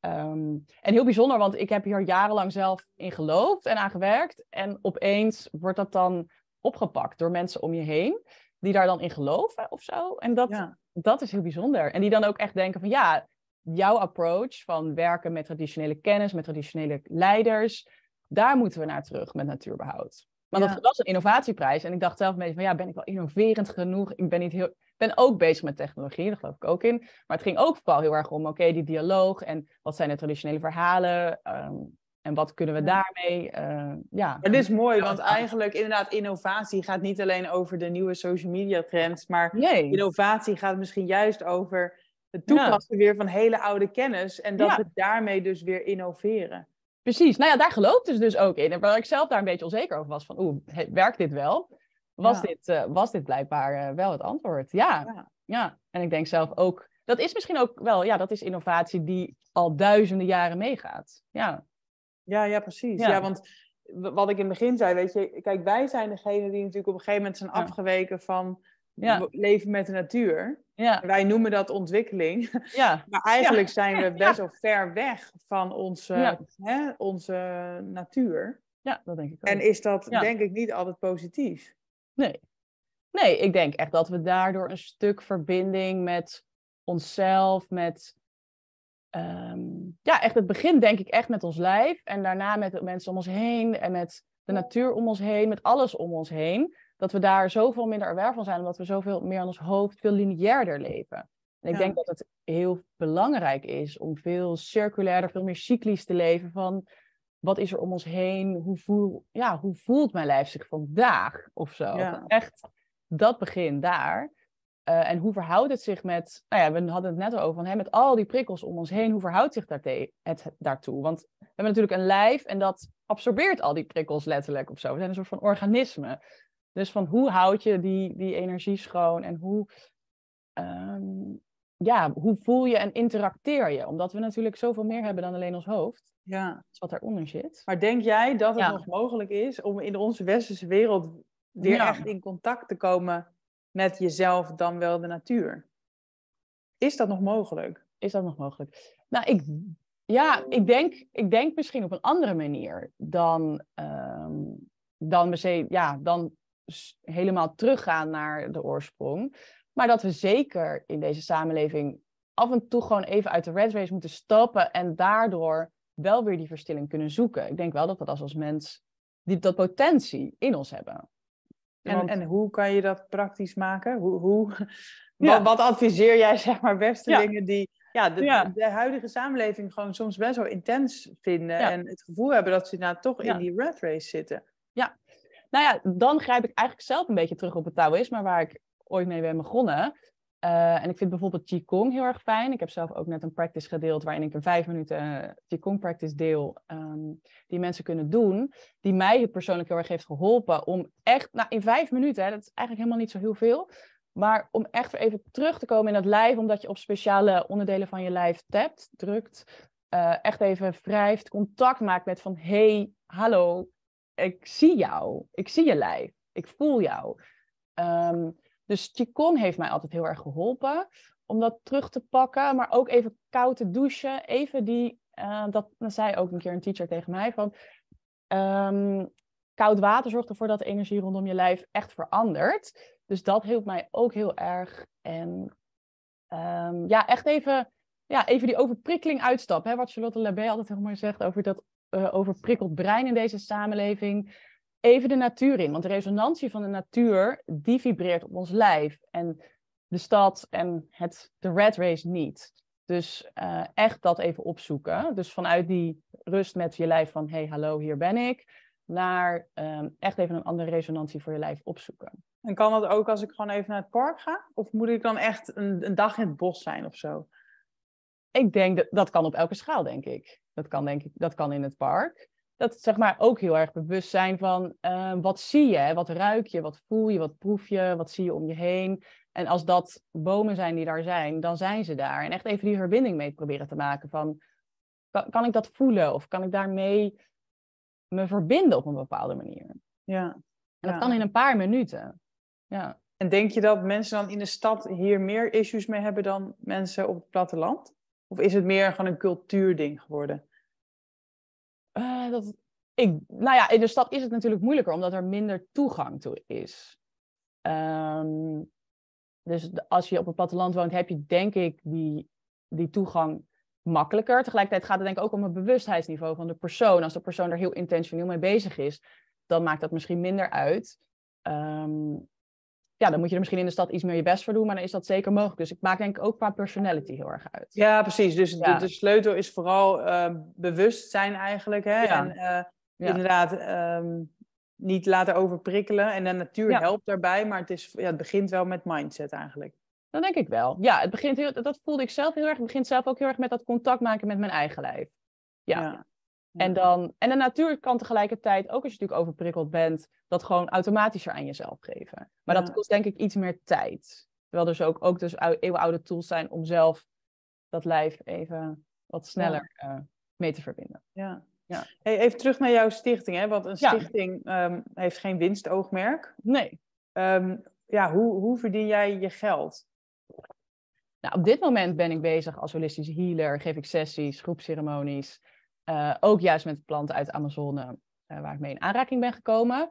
ehm, en heel bijzonder, want ik heb hier jarenlang zelf in geloofd en aan gewerkt. En opeens wordt dat dan opgepakt door mensen om je heen. Die daar dan in geloven of zo. En dat, dat is heel bijzonder. En die dan ook echt denken van ja, jouw approach van werken met traditionele kennis, met traditionele leiders daar moeten we naar terug met natuurbehoud. Maar dat was een innovatieprijs. En ik dacht zelf een beetje van, ja, ben ik wel innoverend genoeg? Ik ben, niet heel, ben ook bezig met technologie, daar geloof ik ook in. Maar het ging ook vooral heel erg om, oké, die dialoog. En wat zijn de traditionele verhalen? Ehm, en wat kunnen we daarmee? Uh, ja. Het is mooi, want eigenlijk inderdaad, innovatie gaat niet alleen over de nieuwe social media trends, maar innovatie gaat misschien juist over het toepassen weer van hele oude kennis en dat we daarmee dus weer innoveren. Precies. Nou ja, daar geloofde ze dus ook in. En waar ik zelf daar een beetje onzeker over was. Van, oeh, werkt dit wel? Was, dit, eh, was dit blijkbaar eh, wel het antwoord? Ja. ja. En ik denk zelf ook... Dat is misschien ook wel... Ja, dat is innovatie die al duizenden jaren meegaat. Ja. Ja, ja, precies. Ja. ja. want wat ik in het begin zei, weet je... Kijk, wij zijn degene die natuurlijk op een gegeven moment zijn afgeweken van ja. leven met de natuur. Ja. Wij noemen dat ontwikkeling. Ja. Maar eigenlijk zijn we best wel ver weg van onze, hè, onze natuur. Ja, dat denk ik ook. En is dat denk ik niet altijd positief? Nee. Nee, ik denk echt dat we daardoor een stuk verbinding met onszelf, met ehm, ja, echt het begin denk ik echt met ons lijf en daarna met de mensen om ons heen en met de natuur om ons heen, met alles om ons heen dat we daar zoveel minder aware van zijn, omdat we zoveel meer aan ons hoofd, veel lineairder leven. En ik denk dat het heel belangrijk is om veel circulairder, veel meer cyclisch te leven van wat is er om ons heen, hoe, voel, ja, hoe voelt mijn lijf zich vandaag of zo. Echt dat begin daar. Eh, en hoe verhoudt het zich met, nou ja, we hadden het net over, van, hè, met al die prikkels om ons heen, hoe verhoudt zich het daartoe? Want we hebben natuurlijk een lijf en dat absorbeert al die prikkels letterlijk of zo. We zijn een soort van organisme. Dus van hoe houd je die, die energie schoon en hoe, ehm, ja, hoe voel je en interacteer je? Omdat we natuurlijk zoveel meer hebben dan alleen ons hoofd. Ja. wat daaronder zit. Maar denk jij dat het nog mogelijk is om in onze westerse wereld weer echt in contact te komen met jezelf dan wel de natuur? Is dat nog mogelijk? Is dat nog mogelijk? Nou, ik, ja, ik denk, ik denk misschien op een andere manier dan, um, dan, ja, dan helemaal teruggaan naar de oorsprong. Maar dat we zeker in deze samenleving af en toe gewoon even uit de red race moeten stappen en daardoor wel weer die verstilling kunnen zoeken. Ik denk wel dat we dat als mens, die, dat potentie in ons hebben. En, hoe kan je dat praktisch maken? Hoe, hoe... Wat, adviseer jij, zeg maar, westerlingen ja. die ja de, de, huidige samenleving gewoon soms best wel intens vinden en het gevoel hebben dat ze nou toch in die red race zitten? Ja, nou ja, dan grijp ik eigenlijk zelf een beetje terug op het Taoïsme waar ik ooit mee ben begonnen. Eh, en ik vind bijvoorbeeld Qigong heel erg fijn. Ik heb zelf ook net een practice gedeeld waarin ik een vijf minuten eh, Qigong practice deel. Ehm, die mensen kunnen doen. Die mij persoonlijk heel erg heeft geholpen om echt, nou in vijf minuten, hè, dat is eigenlijk helemaal niet zo heel veel. Maar om echt weer even terug te komen in het lijf, omdat je op speciale onderdelen van je lijf tapt, drukt. Eh, echt even wrijft, contact maakt met van hey, hallo, ik zie jou, ik zie je lijf, ik voel jou. Ehm, dus Chicon heeft mij altijd heel erg geholpen om dat terug te pakken, maar ook even koud te douchen. Even die, eh, dat zei ook een keer een teacher tegen mij van. Ehm, koud water zorgt ervoor dat de energie rondom je lijf echt verandert. Dus dat hielp mij ook heel erg. En ehm, ja, echt even, ja, even die overprikkeling uitstappen. Hè? Wat Charlotte Labé altijd heel mooi zegt over dat uh, overprikkeld brein in deze samenleving. Even de natuur in. Want de resonantie van de natuur, die vibreert op ons lijf. En de stad en het, de red race niet. Dus eh, echt dat even opzoeken. Dus vanuit die rust met je lijf van hey, hallo, hier ben ik. Naar ehm, echt even een andere resonantie voor je lijf opzoeken. En kan dat ook als ik gewoon even naar het park ga? Of moet ik dan echt een, een dag in het bos zijn of zo? ik denk dat dat kan op elke schaal, denk ik. Dat kan, denk ik, dat kan in het park. Dat zeg maar ook heel erg bewust zijn van ehm, wat zie je, wat ruik je, wat voel je, wat proef je, wat zie je om je heen. En als dat bomen zijn die daar zijn, dan zijn ze daar. En echt even die verbinding mee proberen te maken van kan, ik dat voelen of kan ik daarmee me verbinden op een bepaalde manier. Ja. En dat kan in een paar minuten. Ja. En denk je dat mensen dan in de stad hier meer issues mee hebben dan mensen op het platteland? Of is het meer gewoon een cultuurding geworden? Eh, dat, ik, nou ja, in de stad is het natuurlijk moeilijker omdat er minder toegang toe is. Ehm, dus als je op het platteland woont, heb je denk ik die, die toegang makkelijker. Tegelijkertijd gaat het denk ik ook om het bewustheidsniveau van de persoon. Als de persoon er heel intentioneel mee bezig is, dan maakt dat misschien minder uit. Um, ja, dan moet je er misschien in de stad iets meer je best voor doen, maar dan is dat zeker mogelijk. Dus ik maak denk ik ook qua personality heel erg uit. Ja, precies. Dus De, sleutel is vooral uh, bewustzijn eigenlijk. Hè? En eh, inderdaad, ehm, niet laten overprikkelen. En de natuur helpt daarbij, maar het, is, ja, het begint wel met mindset eigenlijk. Dat denk ik wel. Ja, het begint heel, dat voelde ik zelf heel erg. Het begint zelf ook heel erg met dat contact maken met mijn eigen lijf. ja. En, dan, en de natuur kan tegelijkertijd, ook als je natuurlijk overprikkeld bent, dat gewoon automatischer aan jezelf geven. Maar dat kost denk ik iets meer tijd. Terwijl er dus ook, ook dus eeuwenoude tools zijn om zelf dat lijf even wat sneller eh, mee te verbinden. Ja. Ja. Hey, even terug naar jouw stichting, hè? want een stichting ehm, heeft geen winstoogmerk. Nee. Ehm, ja, hoe, hoe verdien jij je geld? Nou, op dit moment ben ik bezig als holistische healer, geef ik sessies, groepsceremonies. Eh, ook juist met planten uit de Amazone, eh, waar ik mee in aanraking ben gekomen.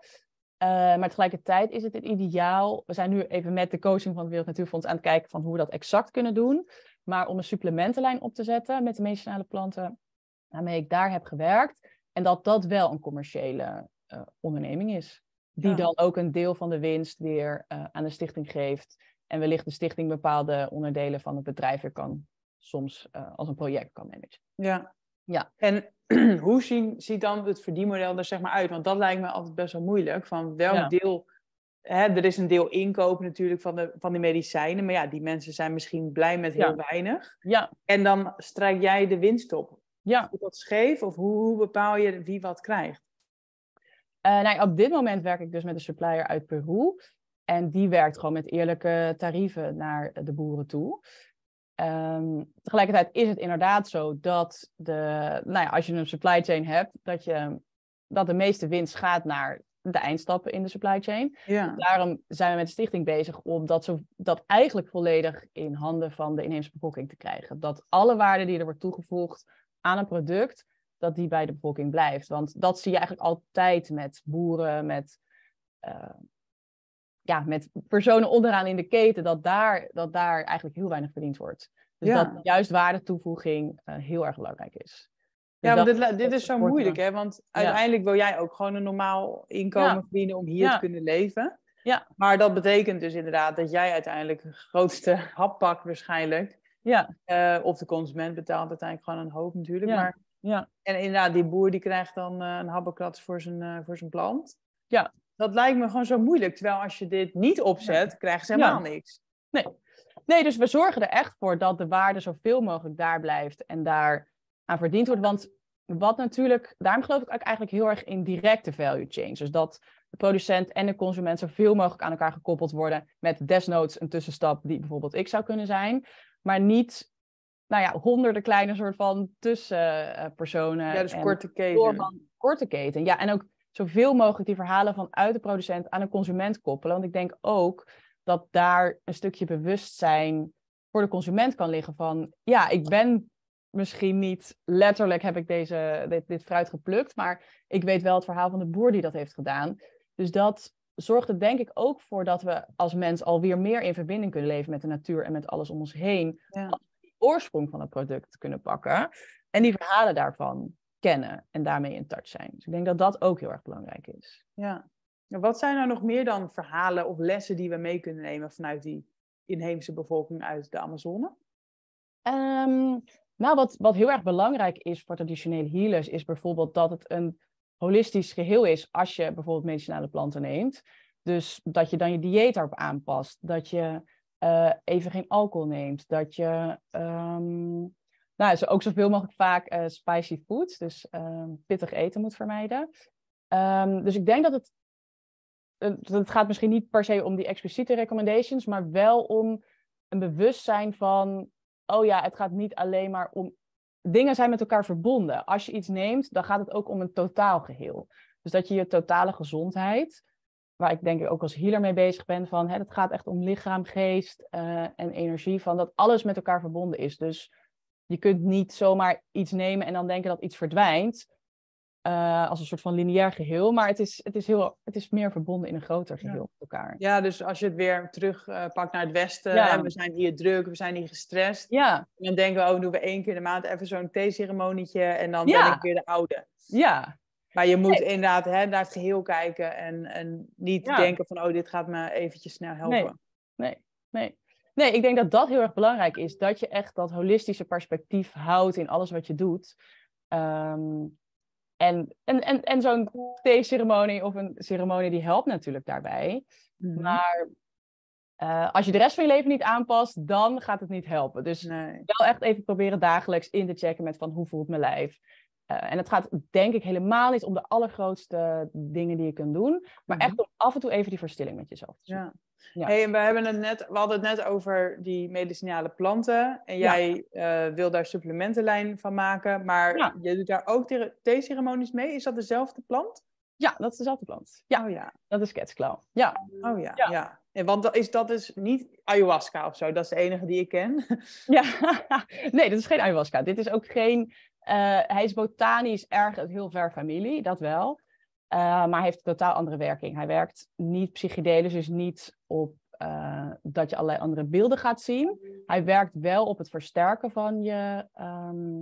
Eh, maar tegelijkertijd is het het ideaal. We zijn nu even met de coaching van het Wereld Natuurfonds aan het kijken van hoe we dat exact kunnen doen. Maar om een supplementenlijn op te zetten met de medicinale planten waarmee ik daar heb gewerkt. En dat dat wel een commerciële onderneming is. Die dan ook een deel van de winst weer aan de stichting geeft. En wellicht de stichting bepaalde onderdelen van het bedrijf weer kan soms als een project kan managen. Ja, ja. En hoe zien, ziet dan het verdienmodel er zeg maar uit? Want dat lijkt me altijd best wel moeilijk. Van welk deel... Hè, er is een deel inkoop natuurlijk van, de, van die medicijnen. Maar ja, die mensen zijn misschien blij met heel weinig. Ja. En dan strijk jij de winst op. Ja. Is dat scheef? Of hoe, hoe bepaal je wie wat krijgt? Uh, nou, op dit moment werk ik dus met een supplier uit Peru. En die werkt gewoon met eerlijke tarieven naar de boeren toe. Ehm, tegelijkertijd is het inderdaad zo dat de, nou ja, als je een supply chain hebt, dat, je, dat de meeste winst gaat naar de eindstappen in de supply chain. Dus daarom zijn we met de stichting bezig om dat, zo, dat eigenlijk volledig in handen van de inheemse bevolking te krijgen. Dat alle waarde die er wordt toegevoegd aan een product, dat die bij de bevolking blijft. Want dat zie je eigenlijk altijd met boeren, met eh, ja, met personen onderaan in de keten, dat daar, dat daar eigenlijk heel weinig verdiend wordt. Dus dat juist waardetoevoeging eh, heel erg belangrijk is. Dus ja, want dit, dit is zo moeilijk, hè? Want uiteindelijk wil jij ook gewoon een normaal inkomen verdienen om hier te kunnen leven. Ja. Maar dat betekent dus inderdaad dat jij uiteindelijk de grootste hap pakt waarschijnlijk. Ja. Eh, of de consument betaalt uiteindelijk gewoon een hoop natuurlijk. Maar, ja. En inderdaad, die boer die krijgt dan eh, een habbekrat voor zijn, voor zijn plant. Ja dat lijkt me gewoon zo moeilijk. Terwijl als je dit niet opzet, krijgen ze helemaal niks. Nee. nee, dus we zorgen er echt voor dat de waarde zoveel mogelijk daar blijft en daar aan verdiend wordt. Want wat natuurlijk, daarom geloof ik eigenlijk heel erg in directe value chains. Dus dat de producent en de consument zoveel mogelijk aan elkaar gekoppeld worden. Met desnoods een tussenstap die bijvoorbeeld ik zou kunnen zijn. Maar niet nou ja, honderden kleine soort van tussenpersonen. Ja, dus korte keten. korte keten. Ja, en ook zoveel mogelijk die verhalen vanuit de producent aan een consument koppelen. Want ik denk ook dat daar een stukje bewustzijn voor de consument kan liggen van, ja, ik ben misschien niet letterlijk heb ik deze, dit, dit fruit geplukt, maar ik weet wel het verhaal van de boer die dat heeft gedaan. Dus dat zorgt er denk ik ook voor dat we als mens alweer meer in verbinding kunnen leven met de natuur en met alles om ons heen. Ja. Als we oorsprong van het product kunnen pakken en die verhalen daarvan kennen en daarmee in touch zijn. Dus ik denk dat dat ook heel erg belangrijk is. Ja. Wat zijn er nou nog meer dan verhalen of lessen die we mee kunnen nemen vanuit die inheemse bevolking uit de Amazone? Ehm, nou, wat, wat heel erg belangrijk is voor traditionele healers, is bijvoorbeeld dat het een holistisch geheel is als je bijvoorbeeld medicinale planten neemt. Dus dat je dan je dieet daarop aanpast, dat je eh, even geen alcohol neemt, dat je ehm, nou, zo, ook zoveel mogelijk vaak eh, spicy foods, dus ehm, pittig eten moet vermijden. Ehm, dus ik denk dat het, eh, het gaat misschien niet per se om die expliciete recommendations, maar wel om een bewustzijn van, oh ja, het gaat niet alleen maar om, dingen zijn met elkaar verbonden. Als je iets neemt, dan gaat het ook om een totaal geheel. Dus dat je je totale gezondheid, waar ik denk ik ook als healer mee bezig ben, van hè, het gaat echt om lichaam, geest eh, en energie, van dat alles met elkaar verbonden is. Dus je kunt niet zomaar iets nemen en dan denken dat iets verdwijnt. Eh, als een soort van lineair geheel. Maar het is, het, is heel, het is meer verbonden in een groter geheel met elkaar. Ja, dus als je het weer terugpakt eh, uh, naar het Westen. En we zijn hier druk, we zijn hier gestrest. Ja. dan denken we, oh, doen we één keer in de maand even zo'n theeceremonietje. En dan ben ik weer de oude. Ja. Maar je moet inderdaad hè, naar het geheel kijken. En, en niet denken van, oh, dit gaat me eventjes snel helpen. nee. nee. Nee, ik denk dat dat heel erg belangrijk is. Dat je echt dat holistische perspectief houdt in alles wat je doet. Ehm, en, en, en, en zo'n thee-ceremonie of een ceremonie die helpt natuurlijk daarbij. Mhm. Maar eh, als je de rest van je leven niet aanpast, dan gaat het niet helpen. Dus nee. wel echt even proberen dagelijks in te checken met van hoe voelt mijn lijf. Eh, en het gaat denk ik helemaal niet om de allergrootste dingen die je kunt doen, maar echt mhm. om af en toe even die verstilling met jezelf te Ja. ja. Hey, en we, hebben het net, we hadden het net over die medicinale planten en jij eh, wil daar supplementenlijn van maken, maar je doet daar ook theeceremonies mee. Is dat dezelfde plant? Ja, dat is dezelfde plant. Ja, oh, ja. dat is catsclaw. Ja. Oh ja, ja. ja. want is, dat is niet ayahuasca of zo. Dat is de enige die ik ken. Ja, nee, dat is geen ayahuasca. Dit is ook geen eh, hij is botanisch erg heel ver familie, dat wel. Uh, maar heeft een totaal andere werking. Hij werkt niet psychedelisch, dus niet op eh, dat je allerlei andere beelden gaat zien. Hij werkt wel op het versterken van je, ehm,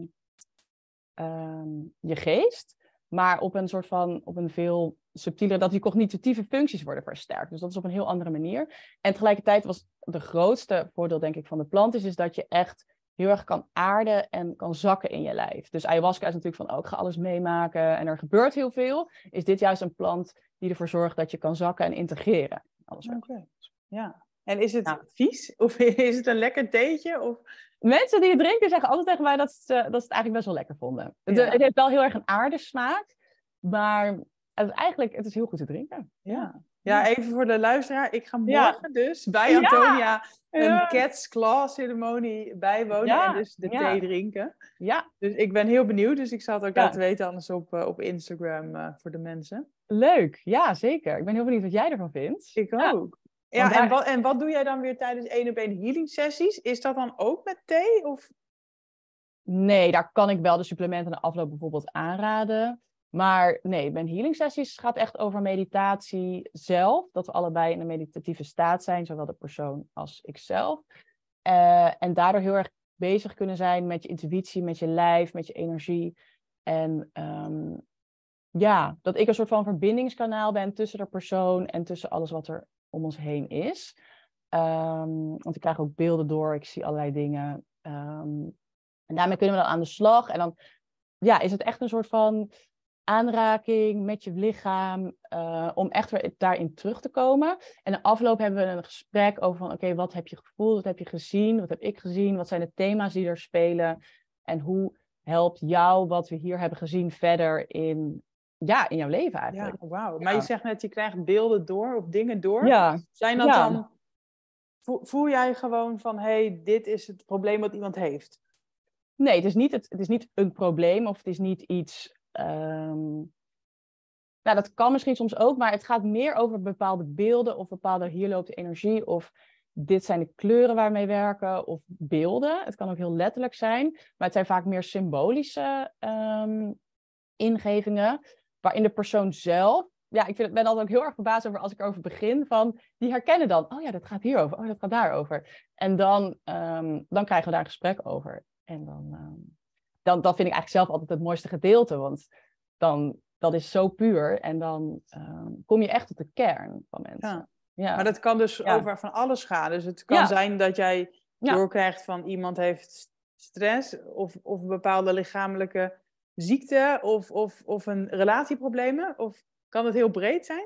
ehm, je geest, maar op een soort van, op een veel subtieler, dat die cognitieve functies worden versterkt. Dus dat is op een heel andere manier. En tegelijkertijd was de grootste voordeel, denk ik, van de plant is, is dat je echt heel erg kan aarden en kan zakken in je lijf. Dus ayahuasca is natuurlijk van, ook oh, ga alles meemaken en er gebeurt heel veel. Is dit juist een plant die ervoor zorgt dat je kan zakken en integreren? Alles Oké, ja. En is het vies? Of is het een lekker theetje? Of... Mensen die het drinken zeggen altijd tegen mij dat ze, eh, dat ze het eigenlijk best wel lekker vonden. het heeft wel heel erg een aardesmaak, smaak, maar het, eigenlijk het is heel goed te drinken. Ja. Ja, even voor de luisteraar. Ik ga morgen dus bij Antonia een Cats Claw ceremonie bijwonen en dus de thee drinken. Ja. Dus ik ben heel benieuwd, dus ik zal het ook laten weten anders op, eh, op Instagram eh, voor de mensen. Leuk, ja zeker. Ik ben heel benieuwd wat jij ervan vindt. Ik ook. Ja, en, wat, en wat doe jij dan weer tijdens één op één healing sessies? Is dat dan ook met thee? Of... Nee, daar kan ik wel de supplementen de afloop bijvoorbeeld aanraden. Maar nee, mijn healing sessies gaat echt over meditatie zelf. Dat we allebei in een meditatieve staat zijn, zowel de persoon als ikzelf. Uh, en daardoor heel erg bezig kunnen zijn met je intuïtie, met je lijf, met je energie. En ehm, ja, dat ik een soort van verbindingskanaal ben tussen de persoon en tussen alles wat er om ons heen is. Ehm, want ik krijg ook beelden door, ik zie allerlei dingen. Ehm, en daarmee kunnen we dan aan de slag. En dan ja, is het echt een soort van aanraking met je lichaam eh, om echt weer daarin terug te komen. En de afloop hebben we een gesprek over van oké, wat heb je gevoeld, wat heb je gezien, wat heb ik gezien, wat zijn de thema's die er spelen en hoe helpt jou wat we hier hebben gezien verder in, ja, in jouw leven eigenlijk. wauw. Maar je zegt net, je krijgt beelden door of dingen door. Ja. Zijn dat dan, voel jij gewoon van hey, dit is het probleem wat iemand heeft? Nee, het is, niet het, het is niet een probleem of het is niet iets Ehm, nou, dat kan misschien soms ook, maar het gaat meer over bepaalde beelden of bepaalde hier loopt de energie of dit zijn de kleuren waarmee werken of beelden. Het kan ook heel letterlijk zijn, maar het zijn vaak meer symbolische ehm, ingevingen waarin de persoon zelf, ja, ik vind, ben altijd ook heel erg verbaasd over als ik erover begin, van die herkennen dan, oh ja, dat gaat hierover, oh dat gaat daarover. En dan, ehm, dan krijgen we daar een gesprek over. En dan, dan, dat vind ik eigenlijk zelf altijd het mooiste gedeelte. Want dan, dat is zo puur. En dan ehm, kom je echt tot de kern van mensen. Ja. Maar dat kan dus over van alles gaan. Dus het kan zijn dat jij doorkrijgt van iemand heeft stress of, of een bepaalde lichamelijke ziekte of, of, of een relatieproblemen? Of kan het heel breed zijn?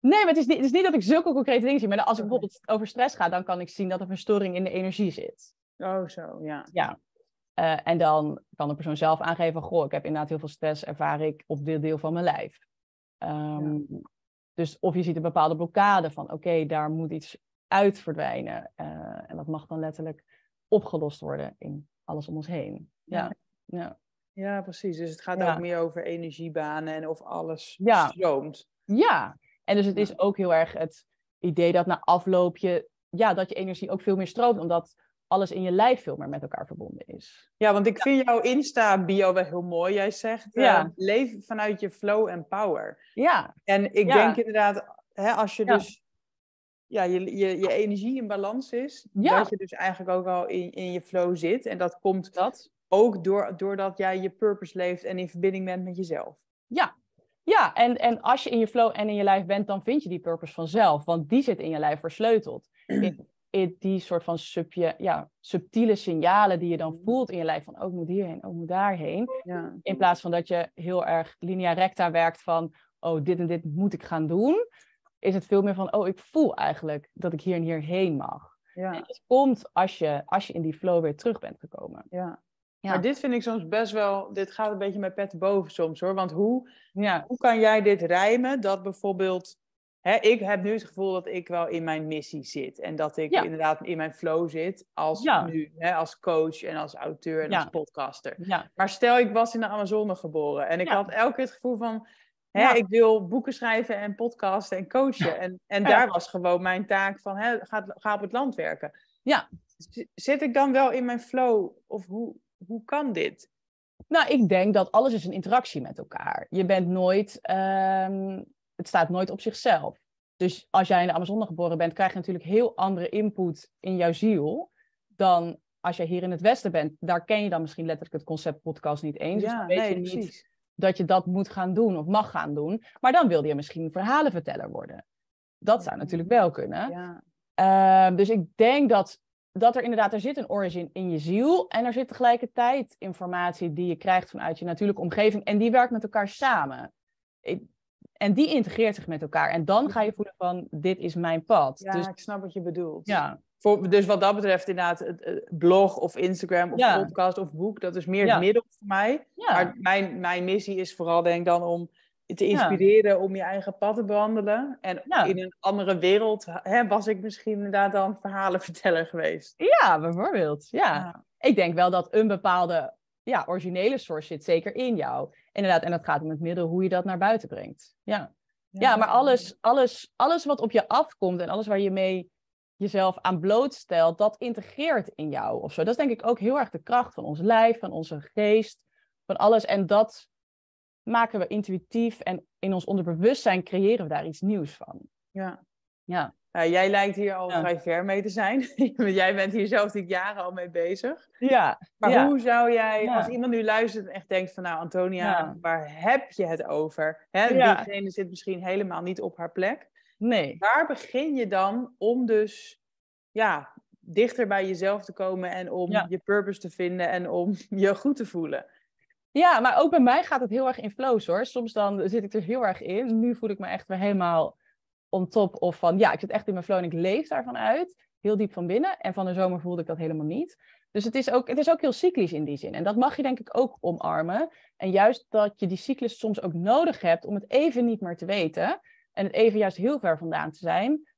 Nee, maar het is, niet, het is niet dat ik zulke concrete dingen zie. Maar als ik bijvoorbeeld over stress ga, dan kan ik zien dat er verstoring in de energie zit. Oh, zo, ja. Ja, eh, en dan kan de persoon zelf aangeven: Goh, ik heb inderdaad heel veel stress, ervaar ik op dit deel van mijn lijf. Ehm, dus of je ziet een bepaalde blokkade van: Oké, daar moet iets uit verdwijnen. Eh, en dat mag dan letterlijk opgelost worden in alles om ons heen. Ja, ja. ja. precies. Dus het gaat ook meer over energiebanen en of alles ja. stroomt. Ja, en dus het is ook heel erg het idee dat na afloop je, ja, dat je energie ook veel meer stroomt, omdat alles in je lijf veel meer met elkaar verbonden is. Ja, want ik vind jouw Insta-bio wel heel mooi. Jij zegt, leven eh, leef vanuit je flow en power. Ja. En ik denk inderdaad, hè, als je dus ja, je, je, je, energie in balans is, dat je dus eigenlijk ook wel in, in je flow zit. En dat komt dat. ook door, doordat jij je purpose leeft en in verbinding bent met jezelf. Ja, ja, en, en als je in je flow en in je lijf bent, dan vind je die purpose vanzelf. Want die zit in je lijf versleuteld. In die soort van subje, ja, subtiele signalen die je dan mm. voelt in je lijf van ook oh, moet hierheen, ook oh, moet daarheen. In plaats van dat je heel erg linea recta werkt van oh, dit en dit moet ik gaan doen, is het veel meer van oh, ik voel eigenlijk dat ik hier en hierheen mag. Ja. dat komt als je, als je in die flow weer terug bent gekomen. Ja. Ja. Maar dit vind ik soms best wel, dit gaat een beetje met pet boven soms hoor. Want hoe, ja. hoe kan jij dit rijmen dat bijvoorbeeld ik heb nu het gevoel dat ik wel in mijn missie zit. En dat ik inderdaad in mijn flow zit als nu, als coach en als auteur en als podcaster. Maar stel, ik was in de Amazone geboren en ik had elke keer het gevoel van, hè, ik wil boeken schrijven en podcasten en coachen. En, en daar was gewoon mijn taak van, hè, ga, ga op het land werken. Ja. Zit ik dan wel in mijn flow of hoe, hoe kan dit? Nou, ik denk dat alles is een interactie met elkaar. Je bent nooit ehm, het staat nooit op zichzelf. Dus als jij in de Amazone geboren bent, krijg je natuurlijk heel andere input in jouw ziel dan als jij hier in het Westen bent. Daar ken je dan misschien letterlijk het concept podcast niet eens. Dus ja, dus weet je niet precies. dat je dat moet gaan doen of mag gaan doen. Maar dan wilde je misschien verhalenverteller worden. Dat zou natuurlijk wel kunnen. Ja. Ehm, dus ik denk dat, dat er inderdaad, er zit een origin in je ziel. En er zit tegelijkertijd informatie die je krijgt vanuit je natuurlijke omgeving. En die werkt met elkaar samen. En die integreert zich met elkaar. En dan ga je voelen van, dit is mijn pad. Ja, dus, ik snap wat je bedoelt. Ja. Voor, dus wat dat betreft inderdaad, eh, blog of Instagram of podcast of boek, dat is meer het middel voor mij. Ja. Maar mijn, mijn missie is vooral denk ik dan om te inspireren om je eigen pad te behandelen En in een andere wereld hè, was ik misschien inderdaad dan verhalenverteller geweest. Ja, bijvoorbeeld. Ja. Ik denk wel dat een bepaalde ja, originele source zit zeker in jou inderdaad, en dat gaat om het middel hoe je dat naar buiten brengt. Ja, ja, maar alles, alles, alles wat op je afkomt en alles waar je mee jezelf aan blootstelt, dat integreert in jou of zo. Dat is denk ik ook heel erg de kracht van ons lijf, van onze geest, van alles. En dat maken we intuïtief en in ons onderbewustzijn creëren we daar iets nieuws van. Ja. Ja. Nou, jij lijkt hier al vrij ver mee te zijn. Want jij bent hier zelf natuurlijk jaren al mee bezig. Ja. Maar hoe zou jij, als iemand nu luistert en echt denkt van... nou, Antonia, waar heb je het over? Hè, Diegene zit misschien helemaal niet op haar plek. Nee. Waar begin je dan om dus ja, dichter bij jezelf te komen... en om je purpose te vinden en om je goed te voelen? Ja, maar ook bij mij gaat het heel erg in flows hoor. Soms dan zit ik er heel erg in. Nu voel ik me echt weer helemaal on top of van ja, ik zit echt in mijn flow en ik leef daarvan uit. Heel diep van binnen. En van de zomer voelde ik dat helemaal niet. Dus het is, ook, het is ook heel cyclisch in die zin. En dat mag je denk ik ook omarmen. En juist dat je die cyclus soms ook nodig hebt om het even niet meer te weten. En het even juist heel ver vandaan te zijn.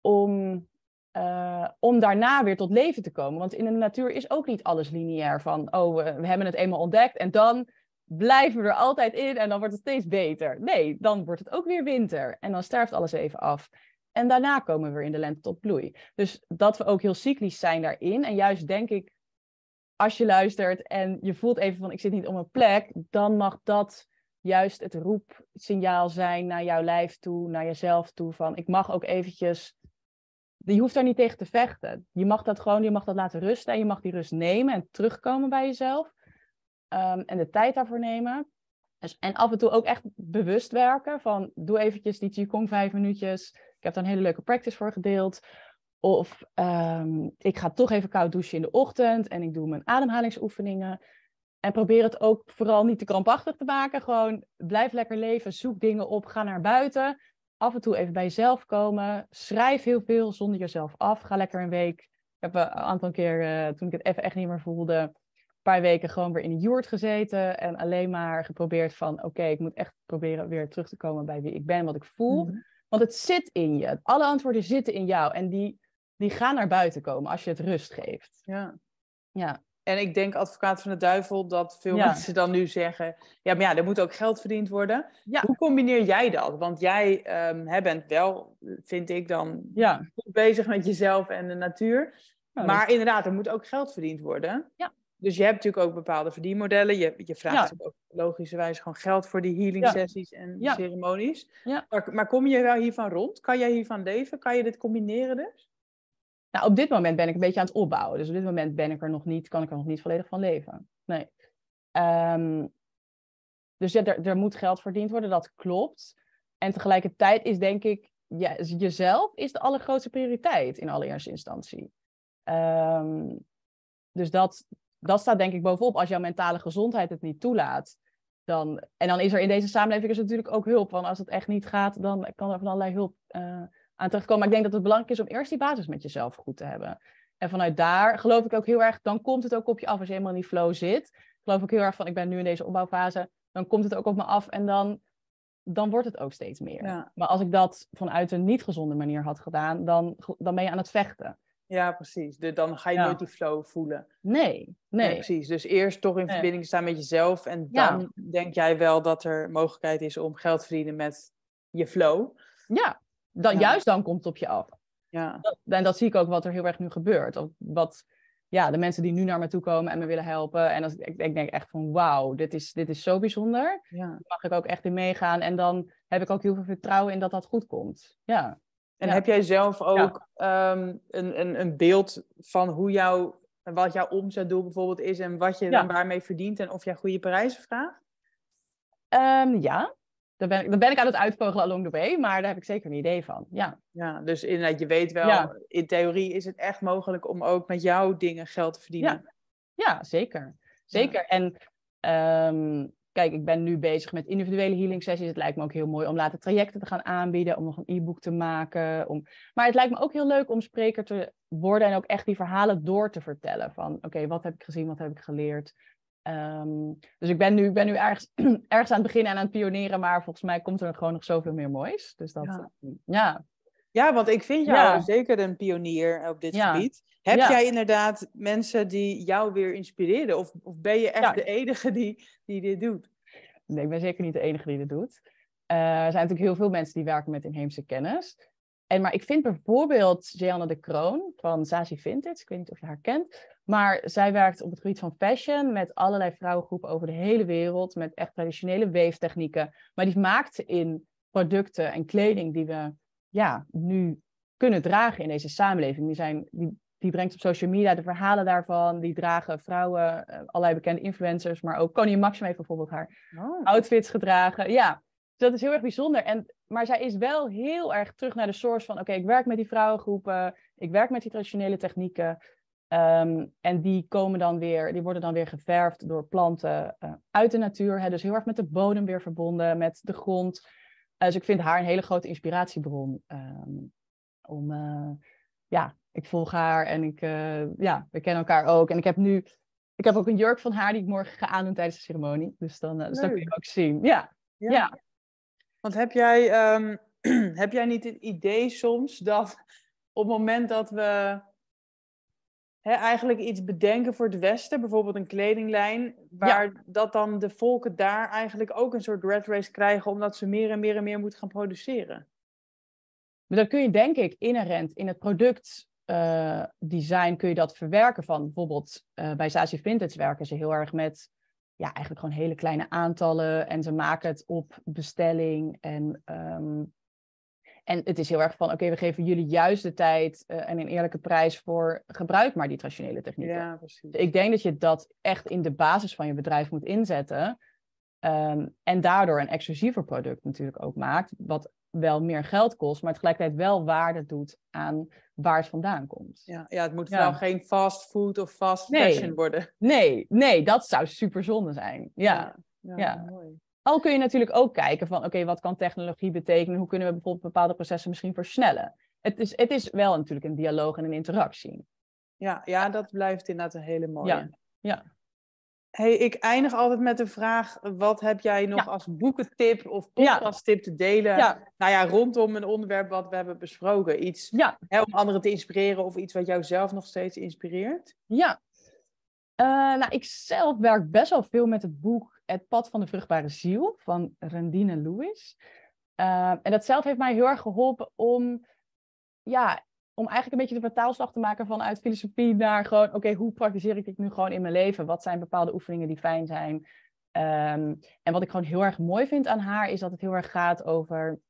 Om, eh, om daarna weer tot leven te komen. Want in de natuur is ook niet alles lineair van, oh, we hebben het eenmaal ontdekt en dan blijven we er altijd in en dan wordt het steeds beter. Nee, dan wordt het ook weer winter en dan sterft alles even af. En daarna komen we in de lente tot bloei. Dus dat we ook heel cyclisch zijn daarin. En juist denk ik, als je luistert en je voelt even van ik zit niet op mijn plek, dan mag dat juist het roepsignaal zijn naar jouw lijf toe, naar jezelf toe. Van ik mag ook eventjes. Je hoeft daar niet tegen te vechten. Je mag dat gewoon, je mag dat laten rusten en je mag die rust nemen en terugkomen bij jezelf. Ehm, en de tijd daarvoor nemen. Dus, en af en toe ook echt bewust werken van doe eventjes die Qigong vijf minuutjes. Ik heb daar een hele leuke practice voor gedeeld. Of ehm, ik ga toch even koud douchen in de ochtend en ik doe mijn ademhalingsoefeningen. En probeer het ook vooral niet te krampachtig te maken. Gewoon blijf lekker leven, zoek dingen op, ga naar buiten. Af en toe even bij jezelf komen. Schrijf heel veel zonder jezelf af. Ga lekker een week. Ik heb een aantal keer, eh, toen ik het even echt niet meer voelde, paar weken gewoon weer in een joert gezeten en alleen maar geprobeerd van oké, ik moet echt proberen weer terug te komen bij wie ik ben, wat ik voel. Mhm. Want het zit in je. Alle antwoorden zitten in jou en die, die gaan naar buiten komen als je het rust geeft. Ja. ja. En ik denk, advocaat van de duivel, dat veel mensen dan nu zeggen: ja, maar ja, er moet ook geld verdiend worden. Ja. Hoe combineer jij dat? Want jij ehm, bent wel, vind ik dan, ja. goed bezig met jezelf en de natuur. Nou, maar inderdaad, er moet ook geld verdiend worden. Ja dus je hebt natuurlijk ook bepaalde verdienmodellen. Je, je vraagt ja. ook logischerwijs gewoon geld voor die healing sessies en ceremonies. Maar, maar, kom je wel hiervan rond? Kan jij hiervan leven? Kan je dit combineren dus? Nou, op dit moment ben ik een beetje aan het opbouwen. Dus op dit moment ben ik er nog niet, kan ik er nog niet volledig van leven. Nee. Ehm, dus ja, er, er moet geld verdiend worden, dat klopt. En tegelijkertijd is denk ik, ja, jezelf is de allergrootste prioriteit in allereerste instantie. Ehm, dus dat, dat staat denk ik bovenop. Als jouw mentale gezondheid het niet toelaat, dan... En dan is er in deze samenleving is natuurlijk ook hulp. Want als het echt niet gaat, dan kan er van allerlei hulp eh, aan terugkomen. Maar ik denk dat het belangrijk is om eerst die basis met jezelf goed te hebben. En vanuit daar geloof ik ook heel erg, dan komt het ook op je af als je helemaal in die flow zit. Geloof ik heel erg van, ik ben nu in deze opbouwfase, dan komt het ook op me af en dan, dan wordt het ook steeds meer. Maar als ik dat vanuit een niet gezonde manier had gedaan, dan, dan ben je aan het vechten. Ja, precies. De, dan ga je nooit die flow voelen. Nee, nee. precies. Dus eerst toch in verbinding staan met jezelf. En dan denk jij wel dat er mogelijkheid is om geld te verdienen met je flow. Ja, dan, juist dan komt het op je af. Ja. en dat zie ik ook wat er heel erg nu gebeurt. wat ja, de mensen die nu naar me toe komen en me willen helpen. En als, ik, ik denk echt van wauw, dit is, dit is zo bijzonder. Mag ik ook echt in meegaan. En dan heb ik ook heel veel vertrouwen in dat dat goed komt. Ja. En heb jij zelf ook ehm, een, een, een beeld van hoe jouw, wat jouw omzetdoel bijvoorbeeld is en wat je daarmee verdient en of jij goede prijzen vraagt? Ehm, ja, daar ben, ik, daar ben ik aan het uitvogelen along the way, maar daar heb ik zeker een idee van. Ja, ja dus inderdaad, je weet wel, in theorie is het echt mogelijk om ook met jouw dingen geld te verdienen. Ja, ja zeker. Zeker. En ehm, Kijk, ik ben nu bezig met individuele healing sessies. Het lijkt me ook heel mooi om later trajecten te gaan aanbieden, om nog een e-book te maken. Om... Maar het lijkt me ook heel leuk om spreker te worden en ook echt die verhalen door te vertellen. Van oké, wat heb ik gezien, wat heb ik geleerd? Ehm, dus ik ben nu, ik ben nu ergens, ergens aan het beginnen en aan het pioneren, maar volgens mij komt er gewoon nog zoveel meer moois. Dus dat, ja. Ja, want ik vind jou zeker een pionier op dit gebied. Heb jij inderdaad mensen die jou weer inspireren? Of, of ben je echt de enige die, die dit doet? Nee, ik ben zeker niet de enige die dit doet. Eh, er zijn natuurlijk heel veel mensen die werken met inheemse kennis. En, maar ik vind bijvoorbeeld Jeanne de Kroon van Sazi Vintage, ik weet niet of je haar kent, maar zij werkt op het gebied van fashion met allerlei vrouwengroepen over de hele wereld, met echt traditionele weeftechnieken. Maar die maakt in producten en kleding die we ja, nu kunnen dragen in deze samenleving. Die, zijn, die, die brengt op social media de verhalen daarvan. Die dragen vrouwen, eh, allerlei bekende influencers, maar ook Connie Maxime heeft bijvoorbeeld haar oh. outfits gedragen. Ja, dus dat is heel erg bijzonder. En, maar zij is wel heel erg terug naar de source van: oké, ik werk met die vrouwengroepen, ik werk met die traditionele technieken. Ehm, en die komen dan weer, die worden dan weer geverfd door planten eh, uit de natuur. Hè? Dus heel erg met de bodem weer verbonden, met de grond dus ik vind haar een hele grote inspiratiebron. Ehm, om, eh, ja, ik volg haar en ik, eh, ja, we kennen elkaar ook. En ik heb nu, ik heb ook een jurk van haar die ik morgen ga aandoen tijdens de ceremonie. Dus dan, eh, dus dan kun je ook zien. Ja, ja. Want heb jij, ehm, heb jij niet het idee soms dat op het moment dat we eigenlijk iets bedenken voor het Westen, bijvoorbeeld een kledinglijn, waar dat dan de volken daar eigenlijk ook een soort red race krijgen, omdat ze meer en meer en meer moeten gaan produceren. Maar dan kun je denk ik inherent in het productdesign eh, design kun je dat verwerken van. Bijvoorbeeld uh, bij Saatje Vintage werken ze heel erg met ja, eigenlijk gewoon hele kleine aantallen en ze maken het op bestelling en ehm, en het is heel erg van, oké, we geven jullie juist de tijd eh, en een eerlijke prijs voor gebruik maar die traditionele technieken. Ja, precies. Ik denk dat je dat echt in de basis van je bedrijf moet inzetten. Ehm, en daardoor een exclusiever product natuurlijk ook maakt, wat wel meer geld kost, maar tegelijkertijd wel waarde doet aan waar het vandaan komt. Ja, ja het moet vooral nou geen fast food of fast fashion worden. Nee, nee, dat zou super zonde zijn. Ja, ja, ja. Mooi. Al kun je natuurlijk ook kijken van, oké, wat kan technologie betekenen? Hoe kunnen we bijvoorbeeld bepaalde processen misschien versnellen? Het is, het is wel natuurlijk een dialoog en een interactie. Ja, ja, dat blijft inderdaad een hele mooie. Ja, ja. Hey, ik eindig altijd met de vraag: wat heb jij nog als boekentip of podcasttip te delen? Nou ja, rondom een onderwerp wat we hebben besproken. Iets ja. om anderen te inspireren of iets wat jou zelf nog steeds inspireert? Ja. Eh, nou, ik zelf werk best wel veel met het boek het pad van de vruchtbare ziel van Rendine Lewis. Ehm, en dat zelf heeft mij heel erg geholpen om, ja, om eigenlijk een beetje de vertaalslag te maken vanuit filosofie naar gewoon, oké, hoe praktiseer ik dit nu gewoon in mijn leven? Wat zijn bepaalde oefeningen die fijn zijn? Ehm, en wat ik gewoon heel erg mooi vind aan haar is dat het heel erg gaat over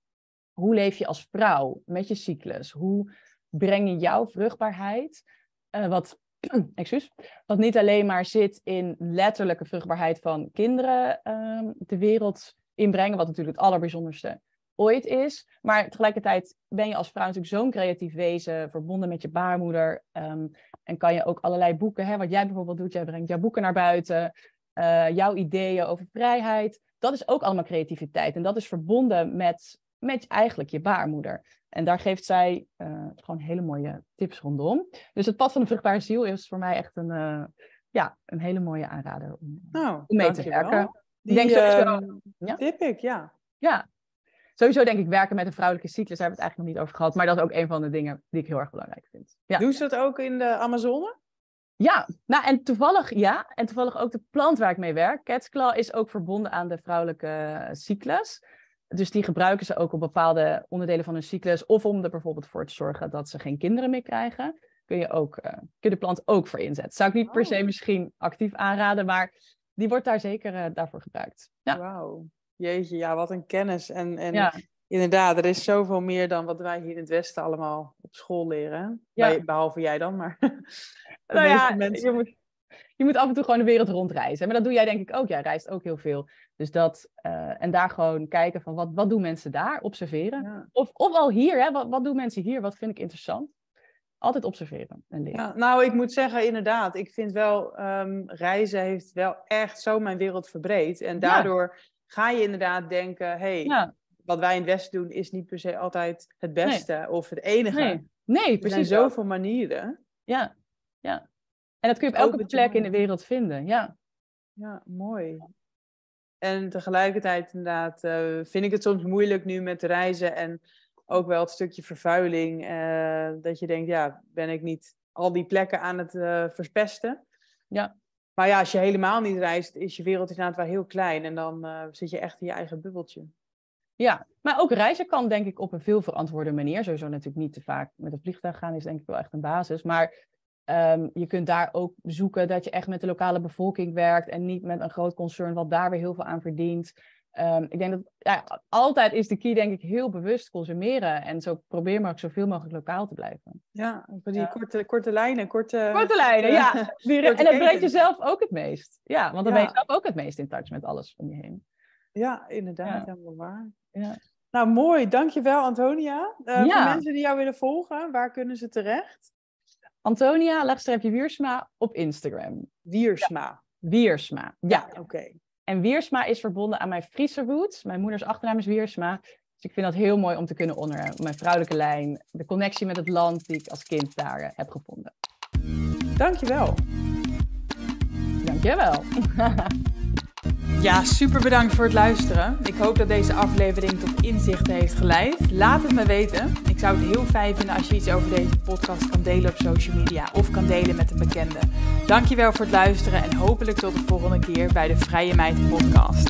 hoe leef je als vrouw met je cyclus? Hoe breng je jouw vruchtbaarheid, eh, wat excuus, wat niet alleen maar zit in letterlijke vruchtbaarheid van kinderen ehm, de wereld inbrengen, wat natuurlijk het allerbijzonderste ooit is. Maar tegelijkertijd ben je als vrouw natuurlijk zo'n creatief wezen, verbonden met je baarmoeder. Ehm, en kan je ook allerlei boeken, hè, wat jij bijvoorbeeld doet, jij brengt jouw boeken naar buiten, eh, jouw ideeën over vrijheid. Dat is ook allemaal creativiteit. En dat is verbonden met met eigenlijk je baarmoeder. En daar geeft zij eh, gewoon hele mooie tips rondom. Dus het pad van de vruchtbare ziel is voor mij echt een, eh, ja, een hele mooie aanrader om, nou, mee te werken. denk sowieso, ehm, ja? tip ik, ja. Ja, sowieso denk ik werken met een vrouwelijke cyclus, daar hebben we het eigenlijk nog niet over gehad. Maar dat is ook een van de dingen die ik heel erg belangrijk vind. Doe Doen ze dat ook in de Amazone? Ja, nou en toevallig ja. En toevallig ook de plant waar ik mee werk, Catsclaw, is ook verbonden aan de vrouwelijke eh, cyclus. Dus die gebruiken ze ook op bepaalde onderdelen van hun cyclus. Of om er bijvoorbeeld voor te zorgen dat ze geen kinderen meer krijgen. Kun je, ook, eh, kun je de plant ook voor inzetten. Zou ik niet per se oh. misschien actief aanraden, maar die wordt daar zeker eh, daarvoor gebruikt. Ja. Wauw. Jeetje, ja, wat een kennis. En, en inderdaad, er is zoveel meer dan wat wij hier in het Westen allemaal op school leren. Ja. behalve jij dan, maar. nou ja, mensen... je moet je moet af en toe gewoon de wereld rondreizen. Maar dat doe jij denk ik ook. Jij reist ook heel veel. Dus dat, eh, en daar gewoon kijken van wat, wat doen mensen daar, observeren. Of, of al hier, hè, wat, wat doen mensen hier, wat vind ik interessant. Altijd observeren en leren. Ja, nou, ik moet zeggen, inderdaad, ik vind wel, ehm, reizen heeft wel echt zo mijn wereld verbreed. En daardoor ga je inderdaad denken, hey, wat wij in het Westen doen is niet per se altijd het beste of het enige. Nee, precies. Er zijn zoveel manieren. Ja, ja. En dat kun je op elke plek in de wereld vinden, ja. Ja, mooi. En tegelijkertijd inderdaad eh, vind ik het soms moeilijk nu met reizen en ook wel het stukje vervuiling. Eh, dat je denkt, ja, ben ik niet al die plekken aan het eh, verspesten? Ja. Maar ja, als je helemaal niet reist, is je wereld inderdaad wel heel klein. En dan zit je echt in je eigen bubbeltje. Ja, maar ook reizen kan denk ik op een veel verantwoorde manier. Sowieso natuurlijk niet te vaak met een vliegtuig gaan is denk ik wel echt een basis. Maar Ehm, je kunt daar ook zoeken dat je echt met de lokale bevolking werkt en niet met een groot concern wat daar weer heel veel aan verdient. Ehm, ik denk dat ja, altijd is de key, denk ik, heel bewust consumeren. En zo probeer maar ook zoveel mogelijk lokaal te blijven. Ja, voor die Korte, korte lijnen. Korte, korte lijnen, ja. en dat je zelf ook het meest. Ja, want dan ben je zelf ook het meest in touch met alles om je heen. Ja, inderdaad, helemaal waar. Nou, mooi. Dankjewel, Antonia. Uh, voor mensen die jou willen volgen, waar kunnen ze terecht? Antonia, laagstreepje Wiersma op Instagram. Wiersma. Wiersma, ja. Oké. En Wiersma is verbonden aan mijn Friese roots. Mijn moeders achternaam is Wiersma. Dus ik vind dat heel mooi om te kunnen honoren. Mijn vrouwelijke lijn, de connectie met het land die ik als kind daar eh, heb gevonden. Dankjewel. Dankjewel. Ja, super bedankt voor het luisteren. Ik hoop dat deze aflevering tot inzichten heeft geleid. Laat het me weten. Ik zou het heel fijn vinden als je iets over deze podcast kan delen op social media of kan delen met een bekende. Dankjewel voor het luisteren en hopelijk tot de volgende keer bij de Vrije Meid podcast.